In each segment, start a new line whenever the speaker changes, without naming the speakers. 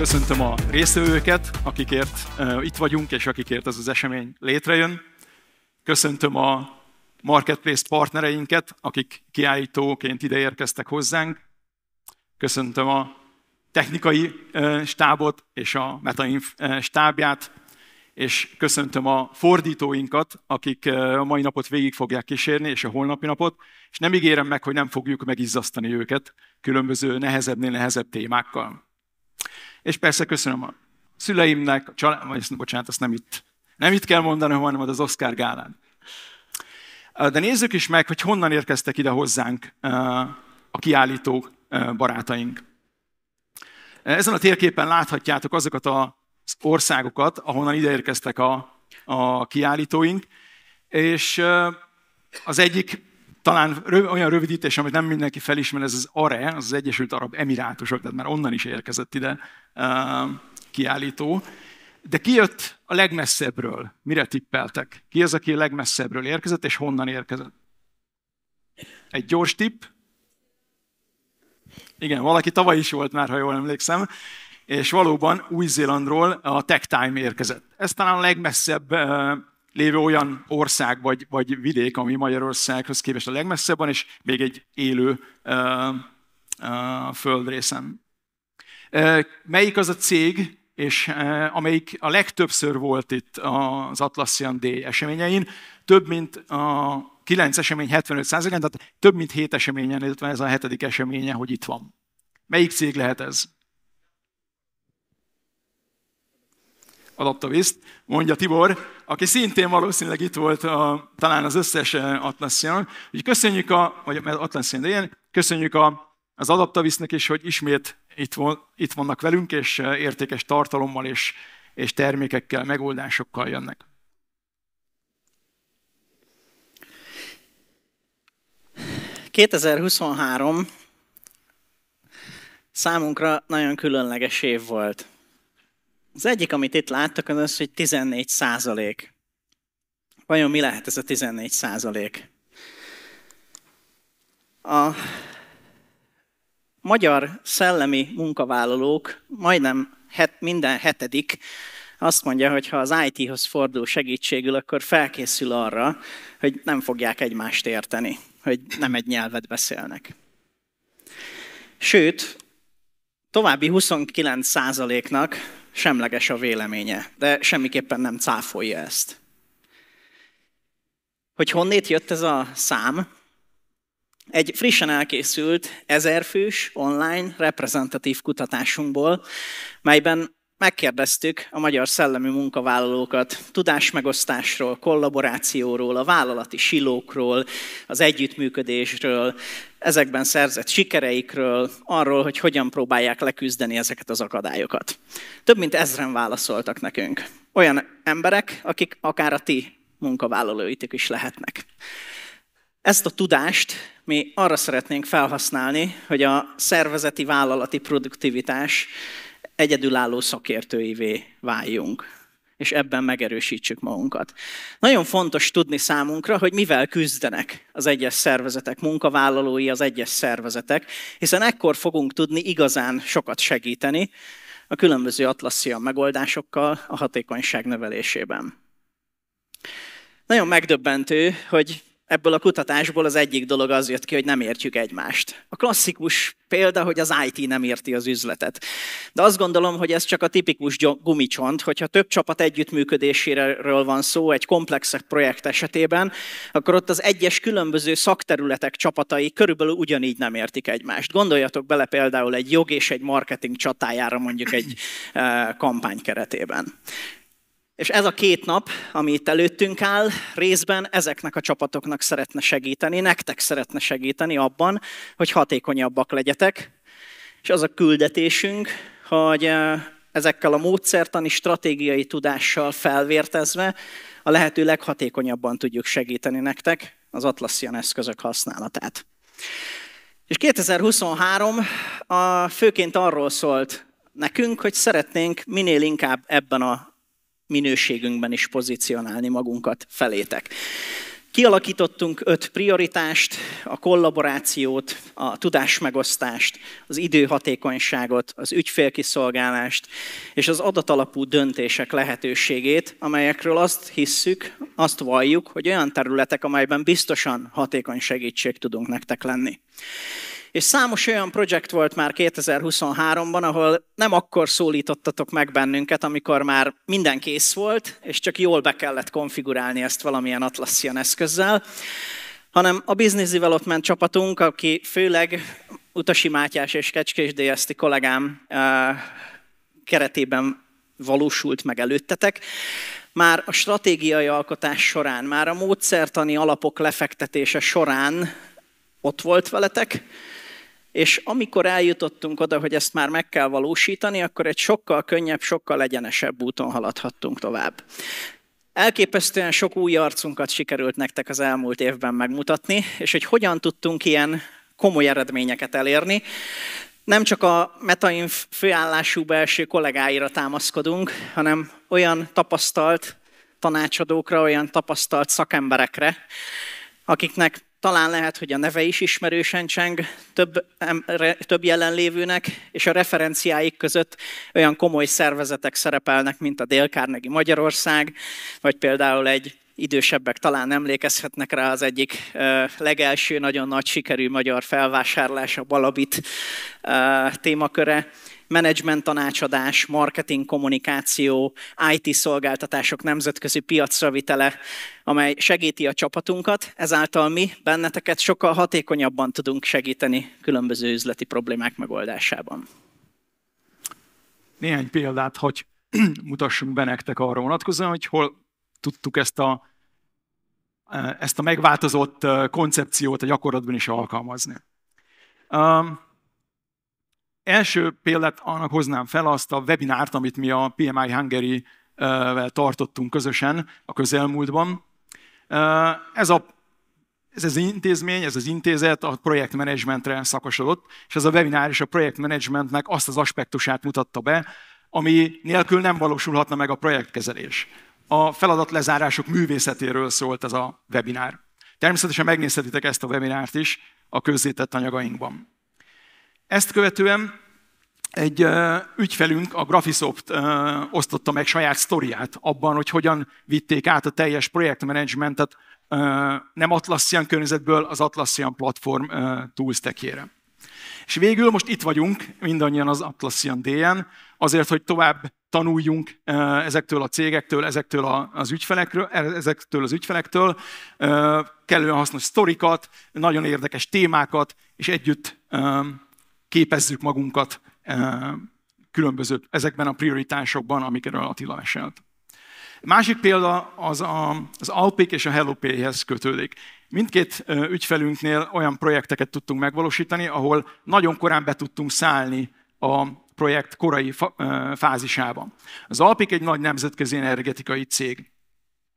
Köszöntöm a résztvevőket, akikért uh, itt vagyunk, és akikért ez az esemény létrejön. Köszöntöm a marketplace partnereinket, akik kiállítóként ide érkeztek hozzánk. Köszöntöm a technikai uh, stábot és a MetaInf uh, stábját, és köszöntöm a fordítóinkat, akik a mai napot végig fogják kísérni, és a holnapi napot, és nem ígérem meg, hogy nem fogjuk megizzasztani őket különböző nehezebbnél nehezebb témákkal. És persze köszönöm a szüleimnek, a család, vagy, bocsánat, azt nem itt, nem itt kell mondani, hanem az Oscar gálán. De nézzük is meg, hogy honnan érkeztek ide hozzánk a kiállító barátaink. Ezen a térképen láthatjátok azokat az országokat, ahonnan ide érkeztek a, a kiállítóink, és az egyik talán olyan rövidítés, amit nem mindenki felismer, ez az ARE, az, az Egyesült Arab Emirátusok, tehát már onnan is érkezett ide uh, kiállító. De ki jött a legmesszebbről? Mire tippeltek? Ki az, aki a legmesszebbről érkezett, és honnan érkezett? Egy gyors tipp. Igen, valaki tavaly is volt már, ha jól emlékszem. És valóban Új-Zélandról a Tech Time érkezett. Ez talán a legmesszebb lévő olyan ország vagy, vagy vidék, ami Magyarországhoz képest a legmesszebb van, és még egy élő uh, uh, földrészen. melyik az a cég, és amelyik a legtöbbször volt itt az Atlassian D eseményein, több mint a 9 esemény 75%-án, tehát több mint 7 eseményen, illetve ez a hetedik eseménye, hogy itt van. Melyik cég lehet ez? adaptavist, mondja Tibor, aki szintén valószínűleg itt volt a, talán az összes eh, Atlassian. Úgy köszönjük a, vagy Atlassian ilyen, köszönjük a, az Adaptavisnek is, hogy ismét itt, von, itt vannak velünk, és eh, értékes tartalommal és, és termékekkel, megoldásokkal jönnek. ...2023
számunkra nagyon különleges év volt. Az egyik, amit itt láttak, az az, hogy 14 százalék. Vajon mi lehet ez a 14 százalék? A magyar szellemi munkavállalók majdnem het, minden hetedik azt mondja, hogy ha az IT-hoz fordul segítségül, akkor felkészül arra, hogy nem fogják egymást érteni, hogy nem egy nyelvet beszélnek. Sőt, további 29%-nak semleges a véleménye, de semmiképpen nem cáfolja ezt. Hogy honnét jött ez a szám? Egy frissen elkészült, ezerfős online reprezentatív kutatásunkból, melyben Megkérdeztük a magyar szellemi munkavállalókat tudásmegosztásról, kollaborációról, a vállalati silókról, az együttműködésről, ezekben szerzett sikereikről, arról, hogy hogyan próbálják leküzdeni ezeket az akadályokat. Több mint ezren válaszoltak nekünk. Olyan emberek, akik akár a ti munkavállalóitok is lehetnek. Ezt a tudást mi arra szeretnénk felhasználni, hogy a szervezeti vállalati produktivitás egyedülálló szakértőivé váljunk, és ebben megerősítsük magunkat. Nagyon fontos tudni számunkra, hogy mivel küzdenek az egyes szervezetek, munkavállalói az egyes szervezetek, hiszen ekkor fogunk tudni igazán sokat segíteni a különböző atlaszia megoldásokkal a hatékonyság növelésében. Nagyon megdöbbentő, hogy ebből a kutatásból az egyik dolog az jött ki, hogy nem értjük egymást. A klasszikus példa, hogy az IT nem érti az üzletet. De azt gondolom, hogy ez csak a tipikus gumicsont, hogyha több csapat együttműködéséről van szó egy komplexebb projekt esetében, akkor ott az egyes különböző szakterületek csapatai körülbelül ugyanígy nem értik egymást. Gondoljatok bele például egy jog és egy marketing csatájára mondjuk egy eh, kampány keretében. És ez a két nap, ami itt előttünk áll, részben ezeknek a csapatoknak szeretne segíteni, nektek szeretne segíteni abban, hogy hatékonyabbak legyetek. És az a küldetésünk, hogy eh, ezekkel a módszertani stratégiai tudással felvértezve a lehető leghatékonyabban tudjuk segíteni nektek az Atlassian eszközök használatát. És 2023 a, főként arról szólt nekünk, hogy szeretnénk minél inkább ebben a minőségünkben is pozícionálni magunkat felétek. Kialakítottunk öt prioritást, a kollaborációt, a tudásmegosztást, az időhatékonyságot, az ügyfélkiszolgálást és az adatalapú döntések lehetőségét, amelyekről azt hisszük, azt valljuk, hogy olyan területek, amelyben biztosan hatékony segítség tudunk nektek lenni. És számos olyan projekt volt már 2023-ban, ahol nem akkor szólítottatok meg bennünket, amikor már minden kész volt, és csak jól be kellett konfigurálni ezt valamilyen Atlassian eszközzel, hanem a Business Development csapatunk, aki főleg Utasi Mátyás és Kecskés DST kollégám eh, keretében valósult meg előttetek, már a stratégiai alkotás során, már a módszertani alapok lefektetése során ott volt veletek, és amikor eljutottunk oda, hogy ezt már meg kell valósítani, akkor egy sokkal könnyebb, sokkal egyenesebb úton haladhattunk tovább. Elképesztően sok új arcunkat sikerült nektek az elmúlt évben megmutatni, és hogy hogyan tudtunk ilyen komoly eredményeket elérni. Nem csak a Metainf főállású belső kollégáira támaszkodunk, hanem olyan tapasztalt tanácsadókra, olyan tapasztalt szakemberekre, akiknek talán lehet, hogy a neve is ismerősen cseng több, több jelenlévőnek, és a referenciáik között olyan komoly szervezetek szerepelnek, mint a dél Magyarország, vagy például egy idősebbek talán emlékezhetnek rá az egyik legelső nagyon nagy sikerű magyar felvásárlás, a Balabit témaköre, menedzsment tanácsadás, marketing, kommunikáció, IT szolgáltatások nemzetközi piacra vitele, amely segíti a csapatunkat, ezáltal mi benneteket sokkal hatékonyabban tudunk segíteni különböző üzleti problémák megoldásában.
Néhány példát, hogy mutassunk be nektek arra vonatkozóan, hogy hol tudtuk ezt a, e, ezt a megváltozott e, koncepciót a gyakorlatban is alkalmazni. Um, Első példát annak hoznám fel azt a webinárt, amit mi a PMI Hungary-vel tartottunk közösen a közelmúltban. Ez a ez az intézmény, ez az intézet a projektmenedzsmentre szakosodott, és ez a webinár is a projektmenedzsmentnek azt az aspektusát mutatta be, ami nélkül nem valósulhatna meg a projektkezelés. A feladatlezárások művészetéről szólt ez a webinár. Természetesen megnézhetitek ezt a webinárt is a közzétett anyagainkban. Ezt követően egy ügyfelünk, a Graphisoft osztotta meg saját sztoriát abban, hogy hogyan vitték át a teljes projektmenedzsmentet nem Atlassian környezetből az Atlassian platform tools tekére. És végül most itt vagyunk, mindannyian az Atlassian DN, azért, hogy tovább tanuljunk ezektől a cégektől, ezektől az ügyfelekről, e, ezektől az ügyfelektől, kellően hasznos sztorikat, nagyon érdekes témákat, és együtt képezzük magunkat eh, különböző ezekben a prioritásokban, amikről Attila mesélt. Másik példa az a, az Alpik és a HelloPay-hez kötődik. Mindkét eh, ügyfelünknél olyan projekteket tudtunk megvalósítani, ahol nagyon korán be tudtunk szállni a projekt korai eh, fázisában. Az Alpik egy nagy nemzetközi energetikai cég.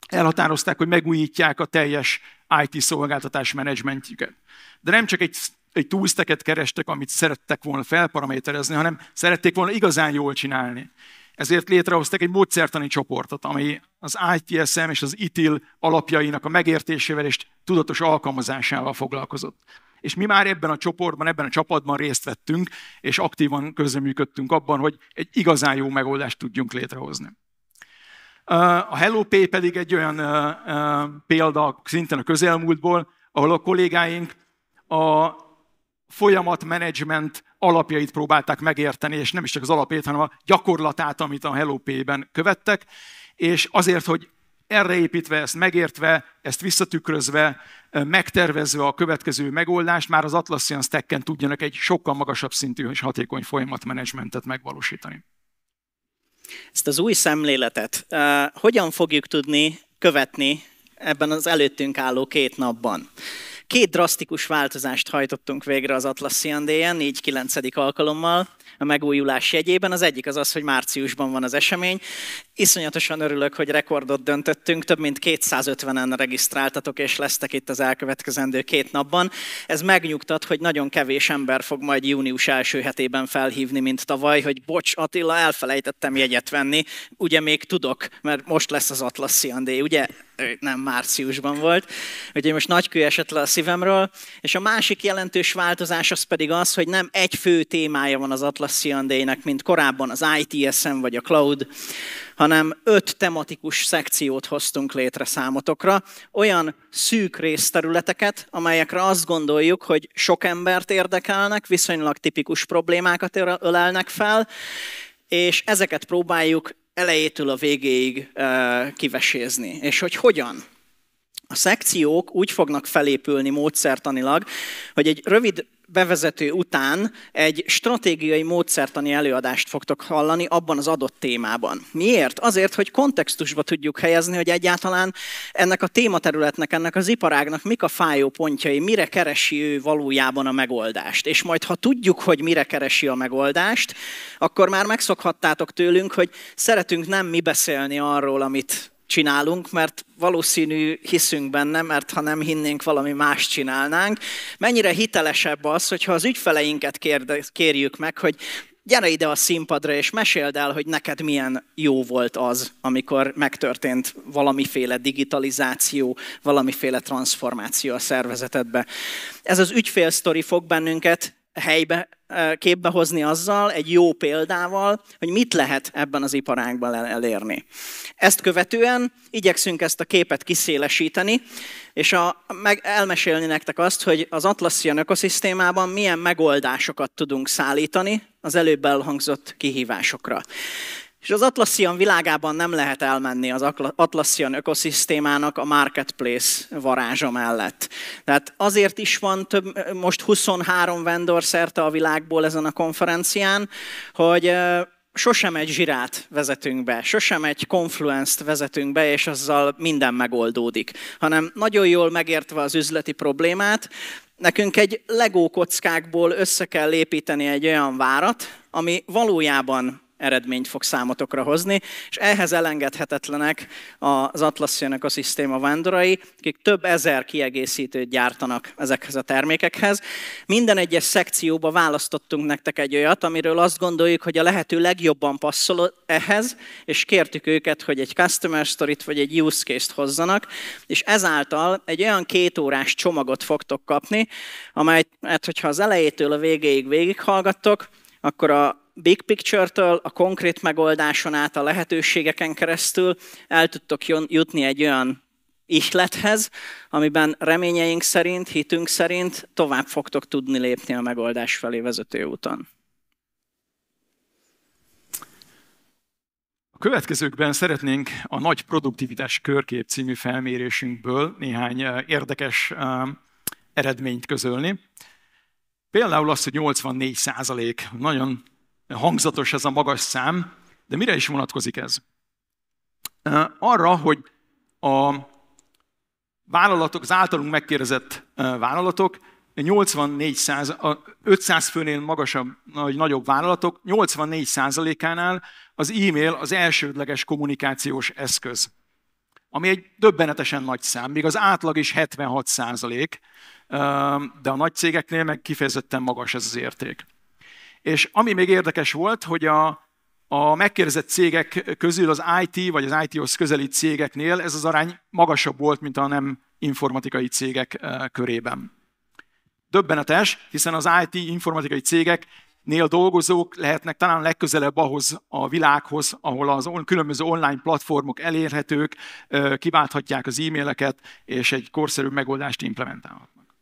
Elhatározták, hogy megújítják a teljes IT szolgáltatás menedzsmentjüket. De nem csak egy egy túlszteket kerestek, amit szerettek volna felparaméterezni, hanem szerették volna igazán jól csinálni. Ezért létrehoztak egy módszertani csoportot, ami az ITSM és az ITIL alapjainak a megértésével és tudatos alkalmazásával foglalkozott. És mi már ebben a csoportban, ebben a csapatban részt vettünk, és aktívan közreműködtünk abban, hogy egy igazán jó megoldást tudjunk létrehozni. A Hello Pay pedig egy olyan példa szintén a közelmúltból, ahol a kollégáink a folyamatmenedzsment alapjait próbálták megérteni, és nem is csak az alapjait, hanem a gyakorlatát, amit a Hello ben követtek, és azért, hogy erre építve, ezt megértve, ezt visszatükrözve, megtervezve a következő megoldást, már az Atlassian stack tudjanak egy sokkal magasabb szintű és hatékony folyamatmenedzsmentet megvalósítani.
Ezt az új szemléletet uh, hogyan fogjuk tudni követni ebben az előttünk álló két napban? két drasztikus változást hajtottunk végre az Atlas CND-en, így kilencedik alkalommal a megújulás jegyében. Az egyik az az, hogy márciusban van az esemény. Iszonyatosan örülök, hogy rekordot döntöttünk, több mint 250-en regisztráltatok, és lesztek itt az elkövetkezendő két napban. Ez megnyugtat, hogy nagyon kevés ember fog majd június első hetében felhívni, mint tavaly, hogy bocs Attila, elfelejtettem jegyet venni, ugye még tudok, mert most lesz az Atlas CND, ugye? nem márciusban volt, úgyhogy most nagy kő esett le a szívemről. És a másik jelentős változás az pedig az, hogy nem egy fő témája van az Atlas day mint korábban az ITSM vagy a Cloud, hanem öt tematikus szekciót hoztunk létre számotokra, olyan szűk részterületeket, amelyekre azt gondoljuk, hogy sok embert érdekelnek, viszonylag tipikus problémákat ölelnek fel, és ezeket próbáljuk elejétől a végéig kivesézni. És hogy hogyan? A szekciók úgy fognak felépülni módszertanilag, hogy egy rövid bevezető után egy stratégiai módszertani előadást fogtok hallani abban az adott témában. Miért? Azért, hogy kontextusba tudjuk helyezni, hogy egyáltalán ennek a tématerületnek, ennek az iparágnak mik a fájó pontjai, mire keresi ő valójában a megoldást. És majd, ha tudjuk, hogy mire keresi a megoldást, akkor már megszokhattátok tőlünk, hogy szeretünk nem mi beszélni arról, amit csinálunk, mert valószínű hiszünk benne, mert ha nem hinnénk, valami más csinálnánk. Mennyire hitelesebb az, hogyha az ügyfeleinket kérjük meg, hogy gyere ide a színpadra, és meséld el, hogy neked milyen jó volt az, amikor megtörtént valamiféle digitalizáció, valamiféle transformáció a szervezetedbe. Ez az ügyfélsztori fog bennünket helybe képbe hozni azzal, egy jó példával, hogy mit lehet ebben az iparágban elérni. Ezt követően igyekszünk ezt a képet kiszélesíteni, és a, meg, elmesélni nektek azt, hogy az Atlassian ökoszisztémában milyen megoldásokat tudunk szállítani az előbb elhangzott kihívásokra. És az Atlassian világában nem lehet elmenni az Atlassian ökoszisztémának a marketplace varázsa mellett. Tehát azért is van több, most 23 vendor szerte a világból ezen a konferencián, hogy sosem egy zsirát vezetünk be, sosem egy konfluenzt vezetünk be, és azzal minden megoldódik, hanem nagyon jól megértve az üzleti problémát, nekünk egy legó kockákból össze kell építeni egy olyan várat, ami valójában eredményt fog számotokra hozni, és ehhez elengedhetetlenek az Atlassian ökoszisztéma vendorai, akik több ezer kiegészítőt gyártanak ezekhez a termékekhez. Minden egyes szekcióba választottunk nektek egy olyat, amiről azt gondoljuk, hogy a lehető legjobban passzol ehhez, és kértük őket, hogy egy customer story-t vagy egy use case-t hozzanak, és ezáltal egy olyan órás csomagot fogtok kapni, amelyet, hát, hogyha az elejétől a végéig végighallgattok, akkor a, big picture-től a konkrét megoldáson át a lehetőségeken keresztül el tudtok jutni egy olyan ihlethez, amiben reményeink szerint, hitünk szerint tovább fogtok tudni lépni a megoldás felé vezető úton.
A következőkben szeretnénk a nagy produktivitás körkép című felmérésünkből néhány eh, érdekes eh, eredményt közölni. Például azt, hogy 84 százalék, nagyon hangzatos ez a magas szám, de mire is vonatkozik ez? Arra, hogy a vállalatok, az általunk megkérdezett vállalatok, 84 száz, a 500 főnél magasabb, vagy nagyobb vállalatok 84 százalékánál az e-mail az elsődleges kommunikációs eszköz. Ami egy döbbenetesen nagy szám, még az átlag is 76 százalék, de a nagy cégeknél meg kifejezetten magas ez az érték. És ami még érdekes volt, hogy a, a megkérdezett cégek közül az IT vagy az IT-hoz közeli cégeknél ez az arány magasabb volt, mint a nem informatikai cégek eh, körében. Döbbenetes, hiszen az IT informatikai cégeknél dolgozók lehetnek talán legközelebb ahhoz a világhoz, ahol az különböző online platformok elérhetők, eh, kiválthatják az e-maileket, és egy korszerű megoldást implementálhatnak.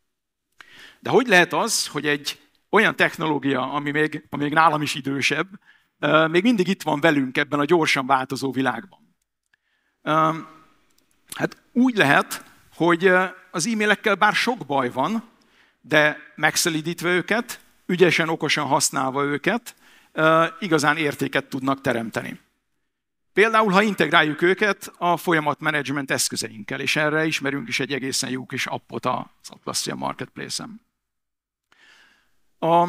De hogy lehet az, hogy egy olyan technológia, ami még, ami még nálam is idősebb, még mindig itt van velünk ebben a gyorsan változó világban. Hát úgy lehet, hogy az e-mailekkel bár sok baj van, de megszelidítve őket, ügyesen, okosan használva őket, igazán értéket tudnak teremteni. Például, ha integráljuk őket a folyamatmenedzsment eszközeinkkel, és erre ismerünk is egy egészen jó kis appot az Atlassian Marketplace-en. A,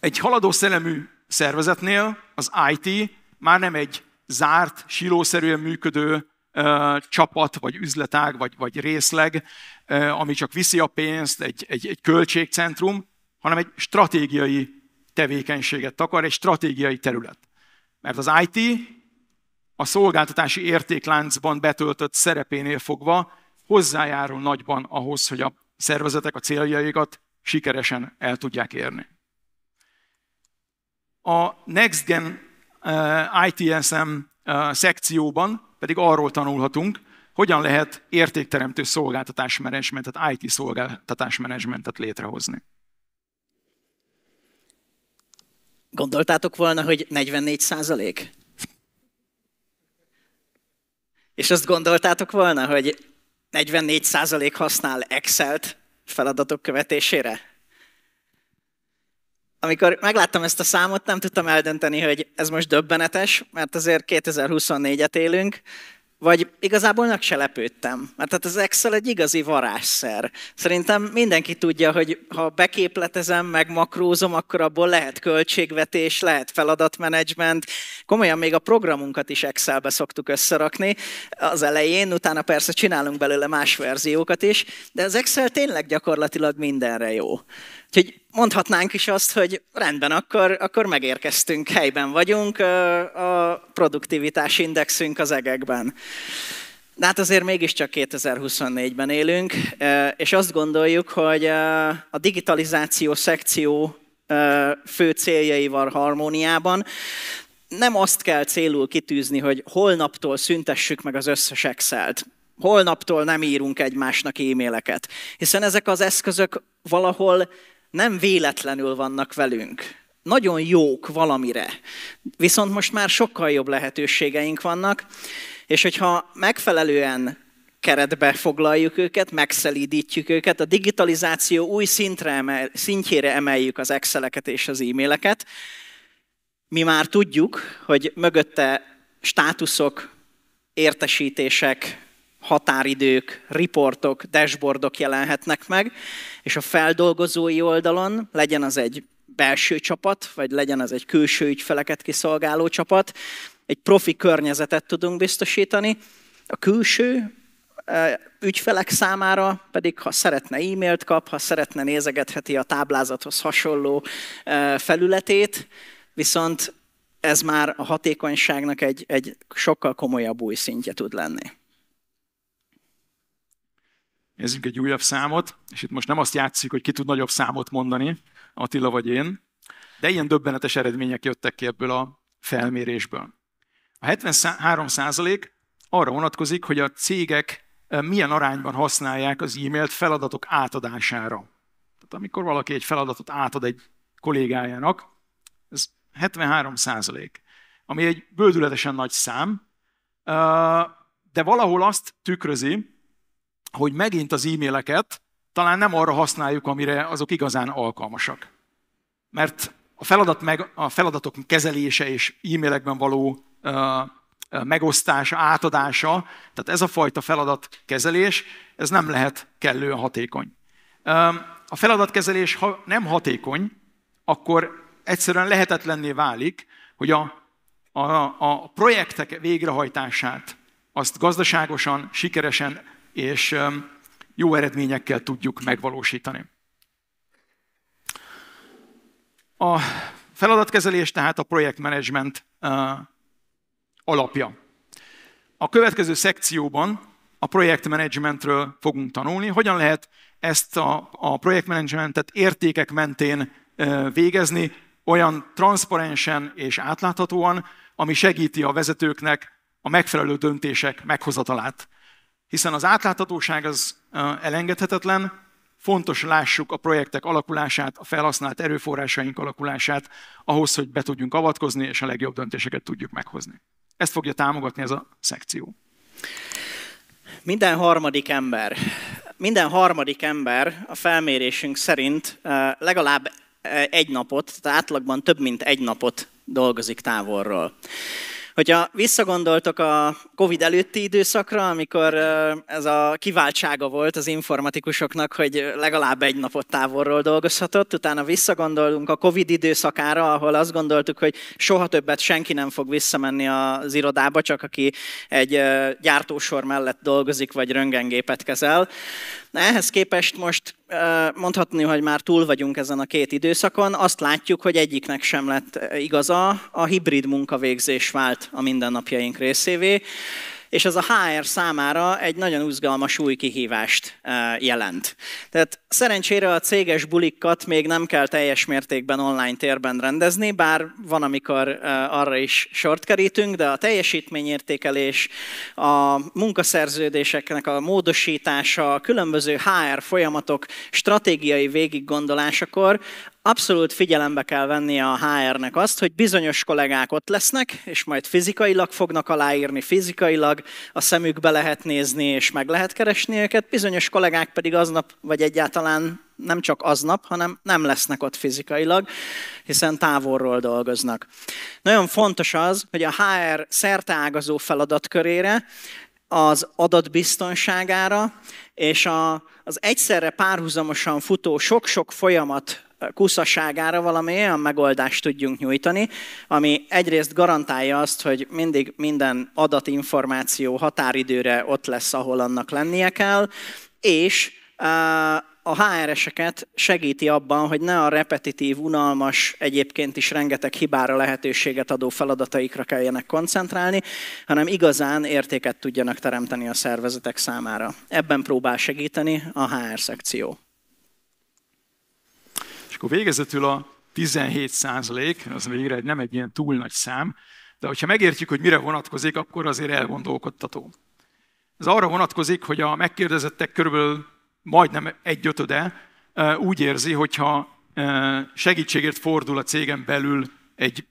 egy haladó szellemű szervezetnél az IT már nem egy zárt, silószerűen működő ö, csapat, vagy üzletág, vagy, vagy részleg, ö, ami csak viszi a pénzt, egy, egy, egy költségcentrum, hanem egy stratégiai tevékenységet takar, egy stratégiai terület. Mert az IT a szolgáltatási értékláncban betöltött szerepénél fogva hozzájárul nagyban ahhoz, hogy a szervezetek a céljaikat sikeresen el tudják érni. A Next Gen eh, ITSM eh, szekcióban pedig arról tanulhatunk, hogyan lehet értékteremtő szolgáltatásmenedzsmentet, IT szolgáltatásmenedzsmentet létrehozni.
Gondoltátok volna, hogy 44 százalék? És azt gondoltátok volna, hogy 44 százalék használ Excel-t, feladatok követésére. Amikor megláttam ezt a számot, nem tudtam eldönteni, hogy ez most döbbenetes, mert azért 2024-et élünk, vagy igazából meg se lepődtem. Mert tehát az Excel egy igazi varázsszer. Szerintem mindenki tudja, hogy ha beképletezem, meg makrózom, akkor abból lehet költségvetés, lehet feladatmenedzsment. Komolyan még a programunkat is Excelbe szoktuk összerakni az elején, utána persze csinálunk belőle más verziókat is, de az Excel tényleg gyakorlatilag mindenre jó. Úgyhogy mondhatnánk is azt, hogy rendben, akkor, akkor megérkeztünk, helyben vagyunk, a produktivitás indexünk az egekben. De hát azért mégiscsak 2024-ben élünk, és azt gondoljuk, hogy a digitalizáció szekció fő céljaival harmóniában nem azt kell célul kitűzni, hogy holnaptól szüntessük meg az összes Excel-t. Holnaptól nem írunk egymásnak e-maileket, hiszen ezek az eszközök valahol nem véletlenül vannak velünk. Nagyon jók valamire. Viszont most már sokkal jobb lehetőségeink vannak, és hogyha megfelelően keretbe foglaljuk őket, megszelídítjük őket, a digitalizáció új szintre emel, szintjére emeljük az Exceleket és az e-maileket. Mi már tudjuk, hogy mögötte státuszok, értesítések, határidők, riportok, dashboardok jelenhetnek meg, és a feldolgozói oldalon legyen az egy belső csapat, vagy legyen az egy külső ügyfeleket kiszolgáló csapat, egy profi környezetet tudunk biztosítani. A külső e, ügyfelek számára pedig, ha szeretne e-mailt kap, ha szeretne nézegetheti a táblázathoz hasonló e, felületét, viszont ez már a hatékonyságnak egy, egy sokkal komolyabb új szintje tud lenni.
Nézzünk egy újabb számot, és itt most nem azt játszik, hogy ki tud nagyobb számot mondani, Attila vagy én, de ilyen döbbenetes eredmények jöttek ki ebből a felmérésből. A 73 százalék arra vonatkozik, hogy a cégek e, milyen arányban használják az e-mailt feladatok átadására. Tehát amikor valaki egy feladatot átad egy kollégájának, ez 73 százalék, ami egy bődületesen nagy szám, e, de valahol azt tükrözi, hogy megint az e-maileket talán nem arra használjuk, amire azok igazán alkalmasak. Mert a, feladat meg, a feladatok kezelése és e-mailekben való ö, ö, megosztása, átadása, tehát ez a fajta feladatkezelés, ez nem lehet kellően hatékony. Ö, a feladatkezelés, ha nem hatékony, akkor egyszerűen lehetetlenné válik, hogy a, a, a projektek végrehajtását azt gazdaságosan, sikeresen és um, jó eredményekkel tudjuk megvalósítani. A feladatkezelés tehát a projektmenedzsment uh, alapja. A következő szekcióban a projektmenedzsmentről fogunk tanulni, hogyan lehet ezt a, a projektmenedzsmentet értékek mentén uh, végezni, olyan transzparensen és átláthatóan, ami segíti a vezetőknek a megfelelő döntések meghozatalát hiszen az átláthatóság az elengedhetetlen, fontos lássuk a projektek alakulását, a felhasznált erőforrásaink alakulását, ahhoz, hogy be tudjunk avatkozni, és a legjobb döntéseket tudjuk meghozni. Ezt fogja támogatni ez a szekció. Minden harmadik ember, minden harmadik
ember a felmérésünk szerint legalább egy napot, tehát átlagban több mint egy napot dolgozik távolról. Hogyha visszagondoltok a Covid előtti időszakra, amikor ez a kiváltsága volt az informatikusoknak, hogy legalább egy napot távolról dolgozhatott, utána visszagondolunk a Covid időszakára, ahol azt gondoltuk, hogy soha többet senki nem fog visszamenni az irodába, csak aki egy gyártósor mellett dolgozik, vagy röntgengépet kezel. Na ehhez képest most mondhatni, hogy már túl vagyunk ezen a két időszakon, azt látjuk, hogy egyiknek sem lett igaza, a hibrid munkavégzés vált a mindennapjaink részévé és ez a HR számára egy nagyon uzgalmas új kihívást eh, jelent. Tehát szerencsére a céges bulikat még nem kell teljes mértékben online térben rendezni, bár van, amikor eh, arra is sort kerítünk, de a teljesítményértékelés, a munkaszerződéseknek a módosítása, a különböző HR folyamatok stratégiai végiggondolásakor abszolút figyelembe kell vennie a HR-nek azt, hogy bizonyos kollégák ott lesznek, és majd fizikailag fognak aláírni, fizikailag a szemükbe lehet nézni, és meg lehet keresni őket, bizonyos kollégák pedig aznap, vagy egyáltalán nem csak aznap, hanem nem lesznek ott fizikailag, hiszen távolról dolgoznak. Nagyon fontos az, hogy a HR ágazó feladatkörére az adatbiztonságára és a, az egyszerre párhuzamosan futó sok-sok folyamat kuszaságára valami olyan megoldást tudjunk nyújtani, ami egyrészt garantálja azt, hogy mindig minden adatinformáció határidőre ott lesz, ahol annak lennie kell, és a HR-eseket segíti abban, hogy ne a repetitív, unalmas, egyébként is rengeteg hibára lehetőséget adó feladataikra kelljenek koncentrálni, hanem igazán értéket tudjanak teremteni a szervezetek számára. Ebben próbál segíteni a HR
szekció akkor végezetül a 17 százalék, az végre nem egy ilyen túl nagy szám, de hogyha megértjük, hogy mire vonatkozik, akkor azért elgondolkodtató. Ez arra vonatkozik, hogy a megkérdezettek körülbelül majdnem egy ötöde úgy érzi, hogyha segítségért fordul a cégen belül egy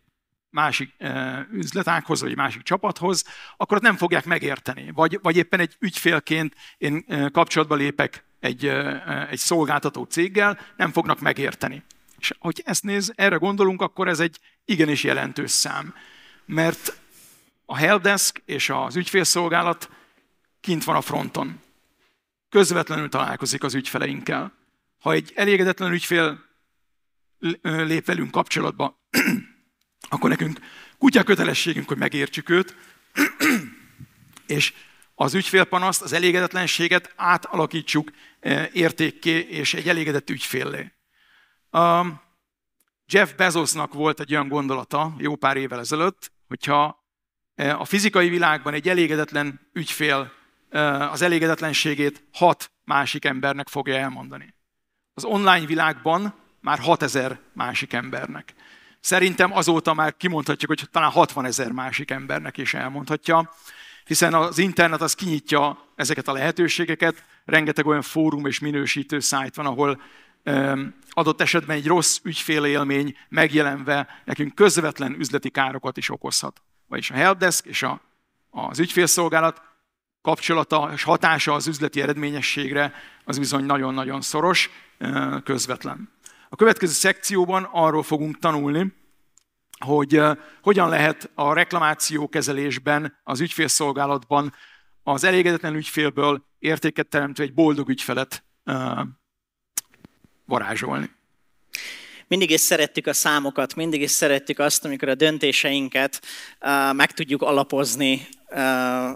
másik üzletákhoz, vagy egy másik csapathoz, akkor ott nem fogják megérteni. Vagy, vagy éppen egy ügyfélként én kapcsolatba lépek egy, egy szolgáltató céggel, nem fognak megérteni. És hogy ezt néz, erre gondolunk, akkor ez egy igenis jelentős szám. Mert a helpdesk és az ügyfélszolgálat kint van a fronton. Közvetlenül találkozik az ügyfeleinkkel. Ha egy elégedetlen ügyfél lép velünk kapcsolatba, akkor nekünk kutya kötelességünk, hogy megértsük őt, és az ügyfélpanaszt, az elégedetlenséget átalakítsuk eh, értékké és egy elégedett ügyféllé. Jeff Bezosnak volt egy olyan gondolata jó pár évvel ezelőtt, hogyha eh, a fizikai világban egy elégedetlen ügyfél eh, az elégedetlenségét hat másik embernek fogja elmondani. Az online világban már 6000 másik embernek. Szerintem azóta már kimondhatjuk, hogy talán 60 ezer másik embernek is elmondhatja hiszen az internet az kinyitja ezeket a lehetőségeket, rengeteg olyan fórum és minősítő szájt van, ahol adott esetben egy rossz ügyfélélmény megjelenve nekünk közvetlen üzleti károkat is okozhat. Vagyis a helpdesk és a, az ügyfélszolgálat kapcsolata és hatása az üzleti eredményességre az bizony nagyon-nagyon szoros, közvetlen. A következő szekcióban arról fogunk tanulni, hogy hogyan lehet a reklamáció kezelésben, az ügyfélszolgálatban az elégedetlen ügyfélből értéket teremtő egy boldog ügyfelet varázsolni.
Mindig is szerettük a számokat, mindig is szerettük azt, amikor a döntéseinket meg tudjuk alapozni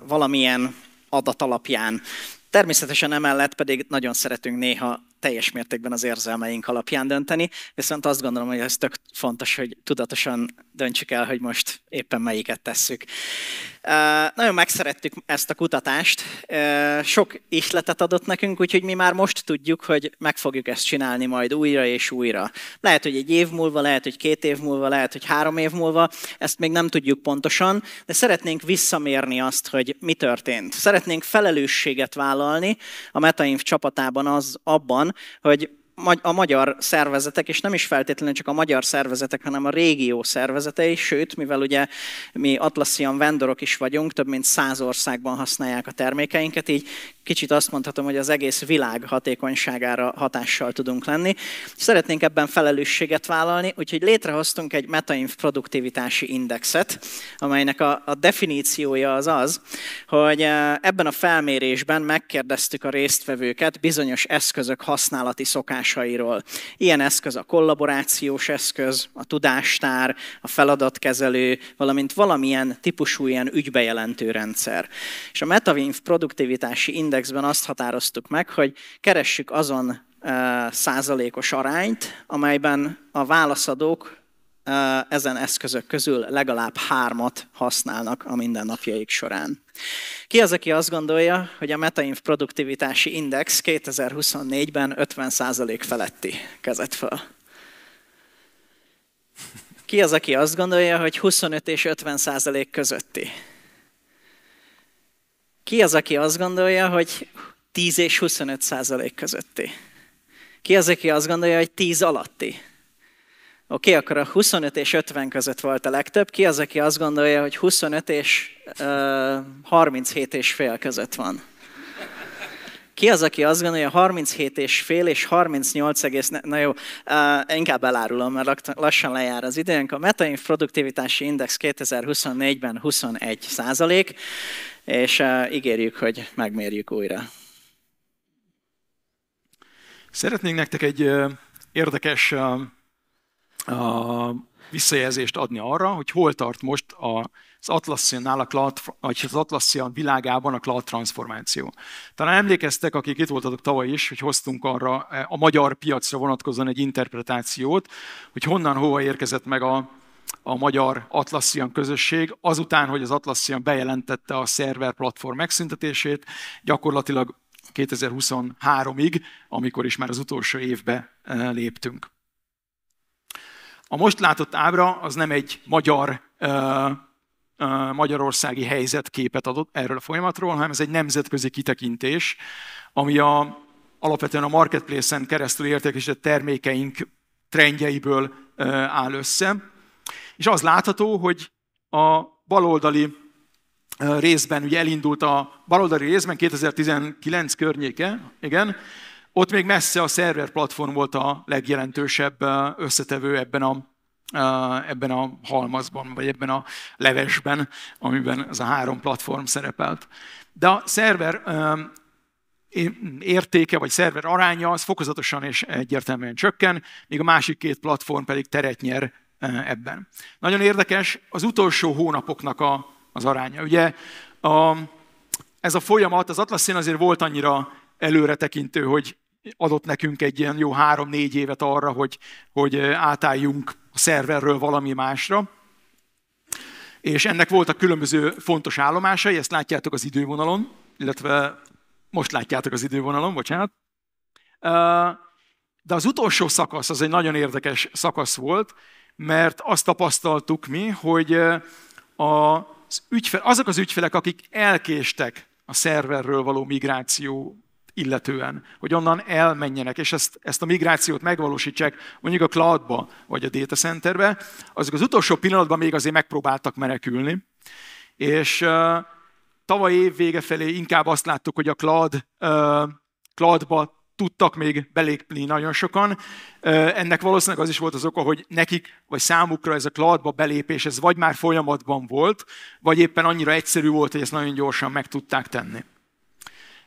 valamilyen adat alapján. Természetesen emellett pedig nagyon szeretünk néha teljes mértékben az érzelmeink alapján dönteni, viszont azt gondolom, hogy ez tök fontos, hogy tudatosan döntsük el, hogy most éppen melyiket tesszük. Nagyon megszerettük ezt a kutatást, sok isletet adott nekünk, úgyhogy mi már most tudjuk, hogy meg fogjuk ezt csinálni majd újra és újra. Lehet, hogy egy év múlva, lehet, hogy két év múlva, lehet, hogy három év múlva, ezt még nem tudjuk pontosan, de szeretnénk visszamérni azt, hogy mi történt. Szeretnénk felelősséget vállalni a Metainf csapatában az abban, hogy a magyar szervezetek, és nem is feltétlenül csak a magyar szervezetek, hanem a régió szervezetei, sőt, mivel ugye mi atlaszian vendorok is vagyunk, több mint száz országban használják a termékeinket, így kicsit azt mondhatom, hogy az egész világ hatékonyságára hatással tudunk lenni. Szeretnénk ebben felelősséget vállalni, úgyhogy létrehoztunk egy Metainf produktivitási indexet, amelynek a, a definíciója az az, hogy eh, ebben a felmérésben megkérdeztük a résztvevőket bizonyos eszközök használati szokás kihívásairól. Ilyen eszköz a kollaborációs eszköz, a tudástár, a feladatkezelő, valamint valamilyen típusú ilyen ügybejelentő rendszer. És a MetaWinf produktivitási indexben azt határoztuk meg, hogy keressük azon e, százalékos arányt, amelyben a válaszadók e, ezen eszközök közül legalább hármat használnak a mindennapjaik során. Ki az, aki azt gondolja, hogy a Metainf produktivitási index 2024-ben 50% feletti kezet fel? Ki az, aki azt gondolja, hogy 25 és 50% százalék közötti? Ki az, aki azt gondolja, hogy 10 és 25 százalék közötti? Ki az, aki azt gondolja, hogy 10 alatti? Oké, okay, akkor a 25 és 50 között volt a legtöbb. Ki az, aki azt gondolja, hogy 25 és uh, 37 és fél között van? Ki az, aki azt gondolja, 37 és fél és 38 egész, na jó, uh, inkább elárulom, mert lassan lejár az időnk. A Metain produktivitási index 2024-ben 21 százalék, és uh, ígérjük, hogy megmérjük újra.
Szeretnénk nektek egy érdekes a visszajelzést adni arra, hogy hol tart most az Atlassian-nál a cloud, vagy az Atlassian világában a cloud transformáció. Talán emlékeztek, akik itt voltatok tavaly is, hogy hoztunk arra e, a magyar piacra vonatkozóan egy interpretációt, hogy honnan hova érkezett meg a, a magyar Atlassian közösség, azután, hogy az Atlassian bejelentette a szerver platform megszüntetését, gyakorlatilag 2023-ig, amikor is már az utolsó évbe e, léptünk. A most látott ábra az nem egy magyar magyarországi helyzetképet adott erről a folyamatról, hanem ez egy nemzetközi kitekintés, ami a, alapvetően a marketplace-en keresztül értékesített termékeink trendjeiből áll össze. És az látható, hogy a baloldali részben, ugye elindult a baloldali részben 2019 környéke, igen, ott még messze a szerver platform volt a legjelentősebb összetevő ebben a, ebben a halmazban, vagy ebben a levesben, amiben ez a három platform szerepelt. De a szerver értéke vagy szerver aránya az fokozatosan és egyértelműen csökken, míg a másik két platform pedig teret nyer ebben. Nagyon érdekes az utolsó hónapoknak a, az aránya. Ugye a, ez a folyamat, az Atlaszén azért volt annyira előretekintő, hogy adott nekünk egy ilyen jó három-négy évet arra, hogy, hogy átálljunk a szerverről valami másra. És ennek voltak különböző fontos állomásai, ezt látjátok az idővonalon, illetve most látjátok az idővonalon, bocsánat. De az utolsó szakasz az egy nagyon érdekes szakasz volt, mert azt tapasztaltuk mi, hogy az ügyfele, azok az ügyfelek, akik elkéstek a szerverről való migráció illetően, hogy onnan elmenjenek, és ezt, ezt a migrációt megvalósítsák mondjuk a cloudba, vagy a data centerbe, azok az utolsó pillanatban még azért megpróbáltak menekülni, és uh, tavaly év vége felé inkább azt láttuk, hogy a cloud, uh, cloudba tudtak még belépni nagyon sokan. Ennek valószínűleg az is volt az oka, hogy nekik vagy számukra ez a cloudba belépés, ez vagy már folyamatban volt, vagy éppen annyira egyszerű volt, hogy ezt nagyon gyorsan meg tudták tenni.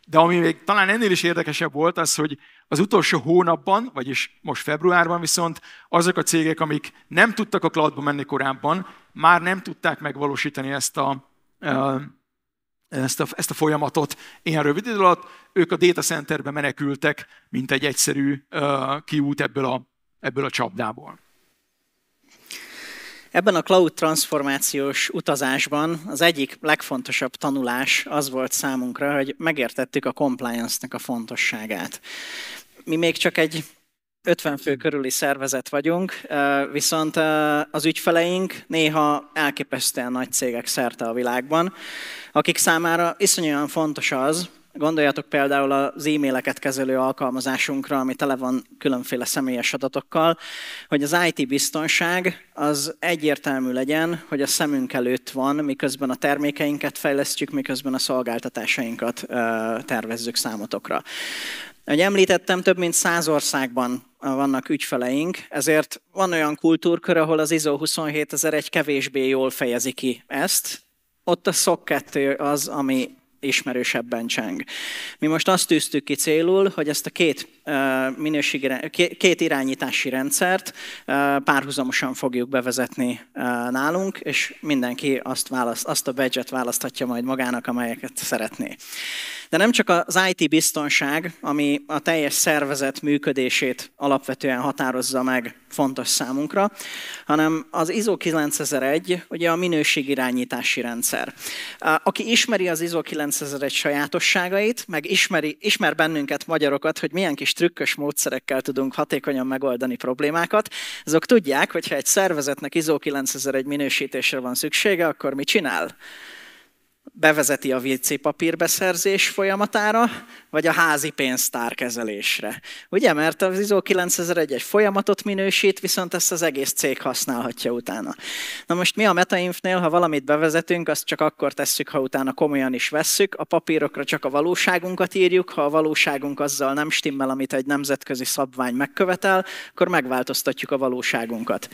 De ami még talán ennél is érdekesebb volt az, hogy az utolsó hónapban, vagyis most februárban viszont azok a cégek, amik nem tudtak a cloudba menni korábban, már nem tudták megvalósítani ezt a, ezt a, ezt a folyamatot ilyen rövid idő alatt. Ők a data centerbe menekültek, mint egy egyszerű kiút ebből a, ebből a csapdából.
Ebben a cloud transformációs utazásban az egyik legfontosabb tanulás az volt számunkra, hogy megértettük a compliance-nek a fontosságát. Mi még csak egy 50 fő körüli szervezet vagyunk, viszont az ügyfeleink néha elképesztően nagy cégek szerte a világban, akik számára iszonyúan fontos az, Gondoljatok például az e-maileket kezelő alkalmazásunkra, ami tele van különféle személyes adatokkal, hogy az IT biztonság az egyértelmű legyen, hogy a szemünk előtt van, miközben a termékeinket fejlesztjük, miközben a szolgáltatásainkat tervezzük számotokra. Ahogy említettem, több mint száz országban vannak ügyfeleink, ezért van olyan kultúrkör, ahol az ISO 27001 kevésbé jól fejezi ki ezt. Ott a SOC 2 az, ami ismerősebben cseng. Mi most azt tűztük ki célul, hogy ezt a két minőségi, két irányítási rendszert párhuzamosan fogjuk bevezetni nálunk, és mindenki azt, választ, azt a badge választhatja majd magának, amelyeket szeretné. De nem csak az IT biztonság, ami a teljes szervezet működését alapvetően határozza meg fontos számunkra, hanem az ISO 9001, ugye a minőségirányítási rendszer. Aki ismeri az ISO 9001 sajátosságait, meg ismeri, ismer bennünket magyarokat, hogy milyen kis trükkös módszerekkel tudunk hatékonyan megoldani problémákat, azok tudják, hogy ha egy szervezetnek ISO 9001 minősítésre van szüksége, akkor mi csinál? bevezeti a WC papírbeszerzés folyamatára, vagy a házi pénztár kezelésre. Ugye, mert az ISO 9001 egy folyamatot minősít, viszont ezt az egész cég használhatja utána. Na most mi a MetaInfnél, ha valamit bevezetünk, azt csak akkor tesszük, ha utána komolyan is vesszük, a papírokra csak a valóságunkat írjuk, ha a valóságunk azzal nem stimmel, amit egy nemzetközi szabvány megkövetel, akkor megváltoztatjuk a valóságunkat.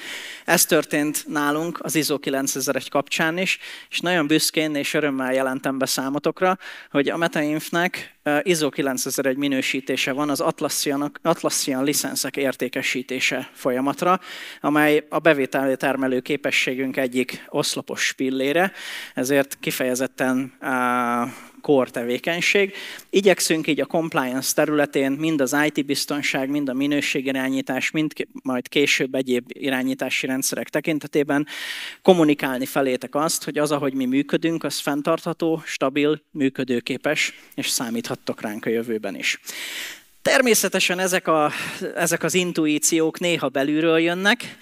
Ez történt nálunk az ISO 9001 kapcsán is, és nagyon büszkén és örömmel jelentem be számotokra, hogy a MetaInfnek eh, ISO egy minősítése van az Atlassian, Atlassian licenszek értékesítése folyamatra, amely a bevételi termelő képességünk egyik oszlopos pillére, ezért kifejezetten core tevékenység. Igyekszünk így a compliance területén mind az IT biztonság, mind a minőségirányítás, mind majd később egyéb irányítási rendszerek tekintetében kommunikálni felétek azt, hogy az, ahogy mi működünk, az fenntartható, stabil, működőképes, és számíthattok ránk a jövőben is. Természetesen ezek, a, ezek az intuíciók néha belülről jönnek,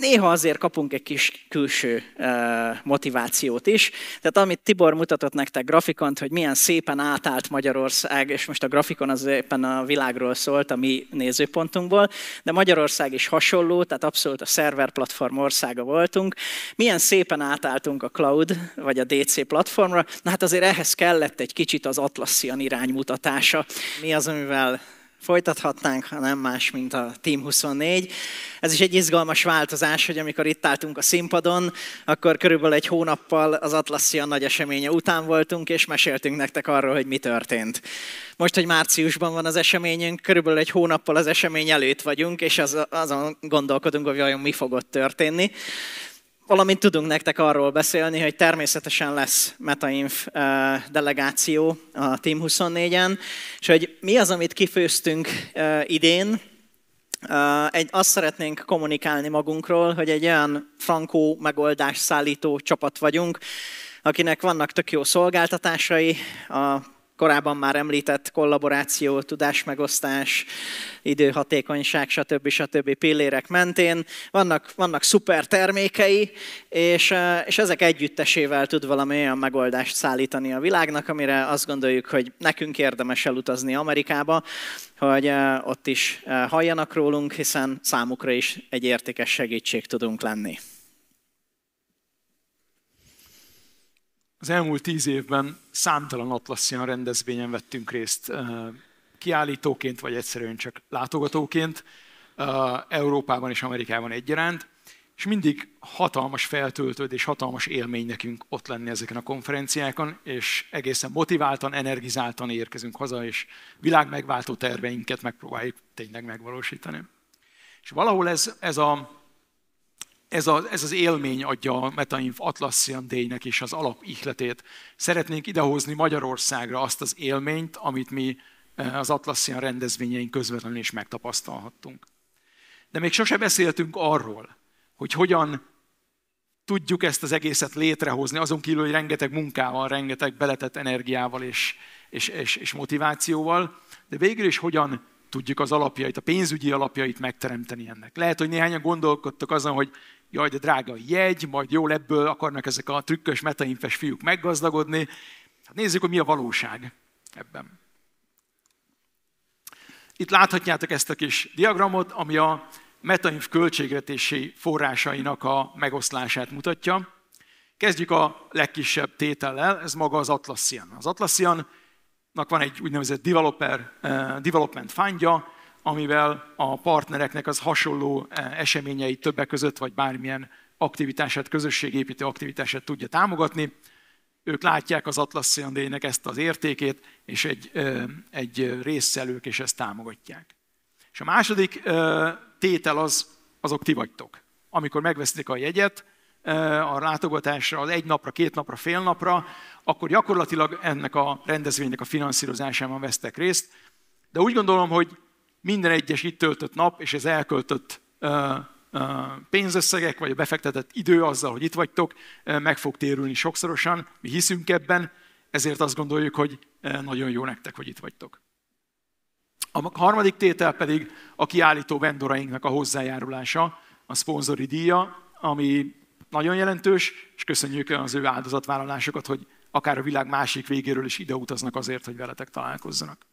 néha azért kapunk egy kis külső eh, motivációt is. Tehát amit Tibor mutatott nektek grafikont, hogy milyen szépen átállt Magyarország, és most a grafikon az éppen a világról szólt a mi nézőpontunkból, de Magyarország is hasonló, tehát abszolút a szerver platform országa voltunk. Milyen szépen átálltunk a cloud, vagy a DC platformra, na hát azért ehhez kellett egy kicsit az Atlassian iránymutatása. Mi az, amivel folytathatnánk, ha nem más, mint a Team 24. Ez is egy izgalmas változás, hogy amikor itt álltunk a színpadon, akkor körülbelül egy hónappal az Atlassian nagy eseménye után voltunk, és meséltünk nektek arról, hogy mi történt. Most, hogy márciusban van az eseményünk, körülbelül egy hónappal az esemény előtt vagyunk, és az, azon gondolkodunk, hogy vajon mi fog ott történni. Valamint tudunk nektek arról beszélni, hogy természetesen lesz MetaInf eh, delegáció a Team 24-en, és hogy mi az, amit kifőztünk eh, idén, eh, egy, azt szeretnénk kommunikálni magunkról, hogy egy olyan frankó megoldás szállító csapat vagyunk, akinek vannak tök jó szolgáltatásai, a korábban már említett kollaboráció, tudásmegosztás, időhatékonyság, stb. stb. pillérek mentén. Vannak, vannak szuper termékei, és, és ezek együttesével tud valami olyan megoldást szállítani a világnak, amire azt gondoljuk, hogy nekünk érdemes elutazni Amerikába, hogy ott is halljanak rólunk, hiszen számukra is egy értékes segítség tudunk lenni.
Az elmúlt tíz évben számtalan Atlassian rendezvényen vettünk részt kiállítóként, vagy egyszerűen csak látogatóként, Európában és Amerikában egyaránt, és mindig hatalmas feltöltődés, hatalmas élmény nekünk ott lenni ezeken a konferenciákon, és egészen motiváltan, energizáltan érkezünk haza, és világ megváltó terveinket megpróbáljuk tényleg megvalósítani. És valahol ez, ez a ez, a, ez az élmény adja a Metainf Atlassian d nek is az ihletét. Szeretnénk idehozni Magyarországra azt az élményt, amit mi eh, az Atlassian rendezvényein közvetlenül is megtapasztalhattunk. De még sose beszéltünk arról, hogy hogyan tudjuk ezt az egészet létrehozni, azon kívül, hogy rengeteg munkával, rengeteg beletett energiával és, és, és, és motivációval, de végül is hogyan tudjuk az alapjait, a pénzügyi alapjait megteremteni ennek. Lehet, hogy néhányan gondolkodtak azon, hogy jaj, de drága jegy, majd jól ebből akarnak ezek a trükkös metainfes fiúk meggazdagodni. Hát nézzük, hogy mi a valóság ebben. Itt láthatjátok ezt a kis diagramot, ami a metainf költségvetési forrásainak a megoszlását mutatja. Kezdjük a legkisebb tétellel, ez maga az Atlassian. Az Atlassiannak van egy úgynevezett developer, eh, development fundja, amivel a partnereknek az hasonló e, eseményeit többek között, vagy bármilyen aktivitását, közösségépítő aktivitását tudja támogatni. Ők látják az Atlas cnd ezt az értékét, és egy, e, egy résszel ők is ezt támogatják. És a második e, tétel az, azok ti vagytok. Amikor megveszik a jegyet, a látogatásra, az egy napra, két napra, fél napra, akkor gyakorlatilag ennek a rendezvénynek a finanszírozásában vesztek részt. De úgy gondolom, hogy minden egyes itt töltött nap és az elköltött pénzösszegek, vagy a befektetett idő azzal, hogy itt vagytok, meg fog térülni sokszorosan. Mi hiszünk ebben, ezért azt gondoljuk, hogy nagyon jó nektek, hogy itt vagytok. A harmadik tétel pedig a kiállító vendorainknak a hozzájárulása, a szponzori díja, ami nagyon jelentős, és köszönjük az ő áldozatvállalásokat, hogy akár a világ másik végéről is ide utaznak azért, hogy veletek találkozzanak.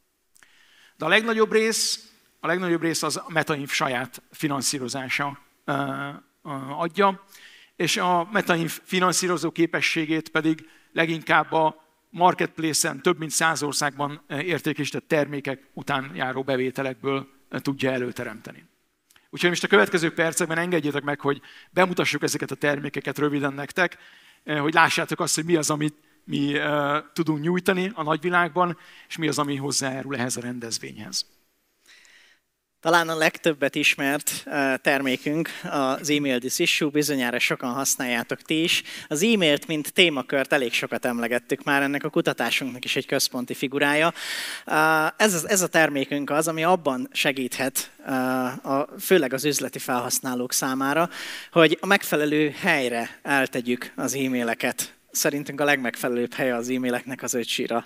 De a legnagyobb rész a legnagyobb része az a MetaInf saját finanszírozása adja, és a MetaInf finanszírozó képességét pedig leginkább a marketplace-en több mint száz országban értékesített termékek után járó bevételekből tudja előteremteni. Úgyhogy most a következő percekben engedjétek meg, hogy bemutassuk ezeket a termékeket röviden nektek, hogy lássátok azt, hogy mi az, amit mi tudunk nyújtani a nagyvilágban, és mi az, ami hozzájárul ehhez a rendezvényhez.
Talán a legtöbbet ismert eh, termékünk az e-mail this issue, bizonyára sokan használjátok ti is. Az e-mailt, mint témakört elég sokat emlegettük már, ennek a kutatásunknak is egy központi figurája. Eh, ez, az, ez a termékünk az, ami abban segíthet, eh, a, főleg az üzleti felhasználók számára, hogy a megfelelő helyre eltegyük az e-maileket szerintünk a legmegfelelőbb helye az e-maileknek az öcsíra.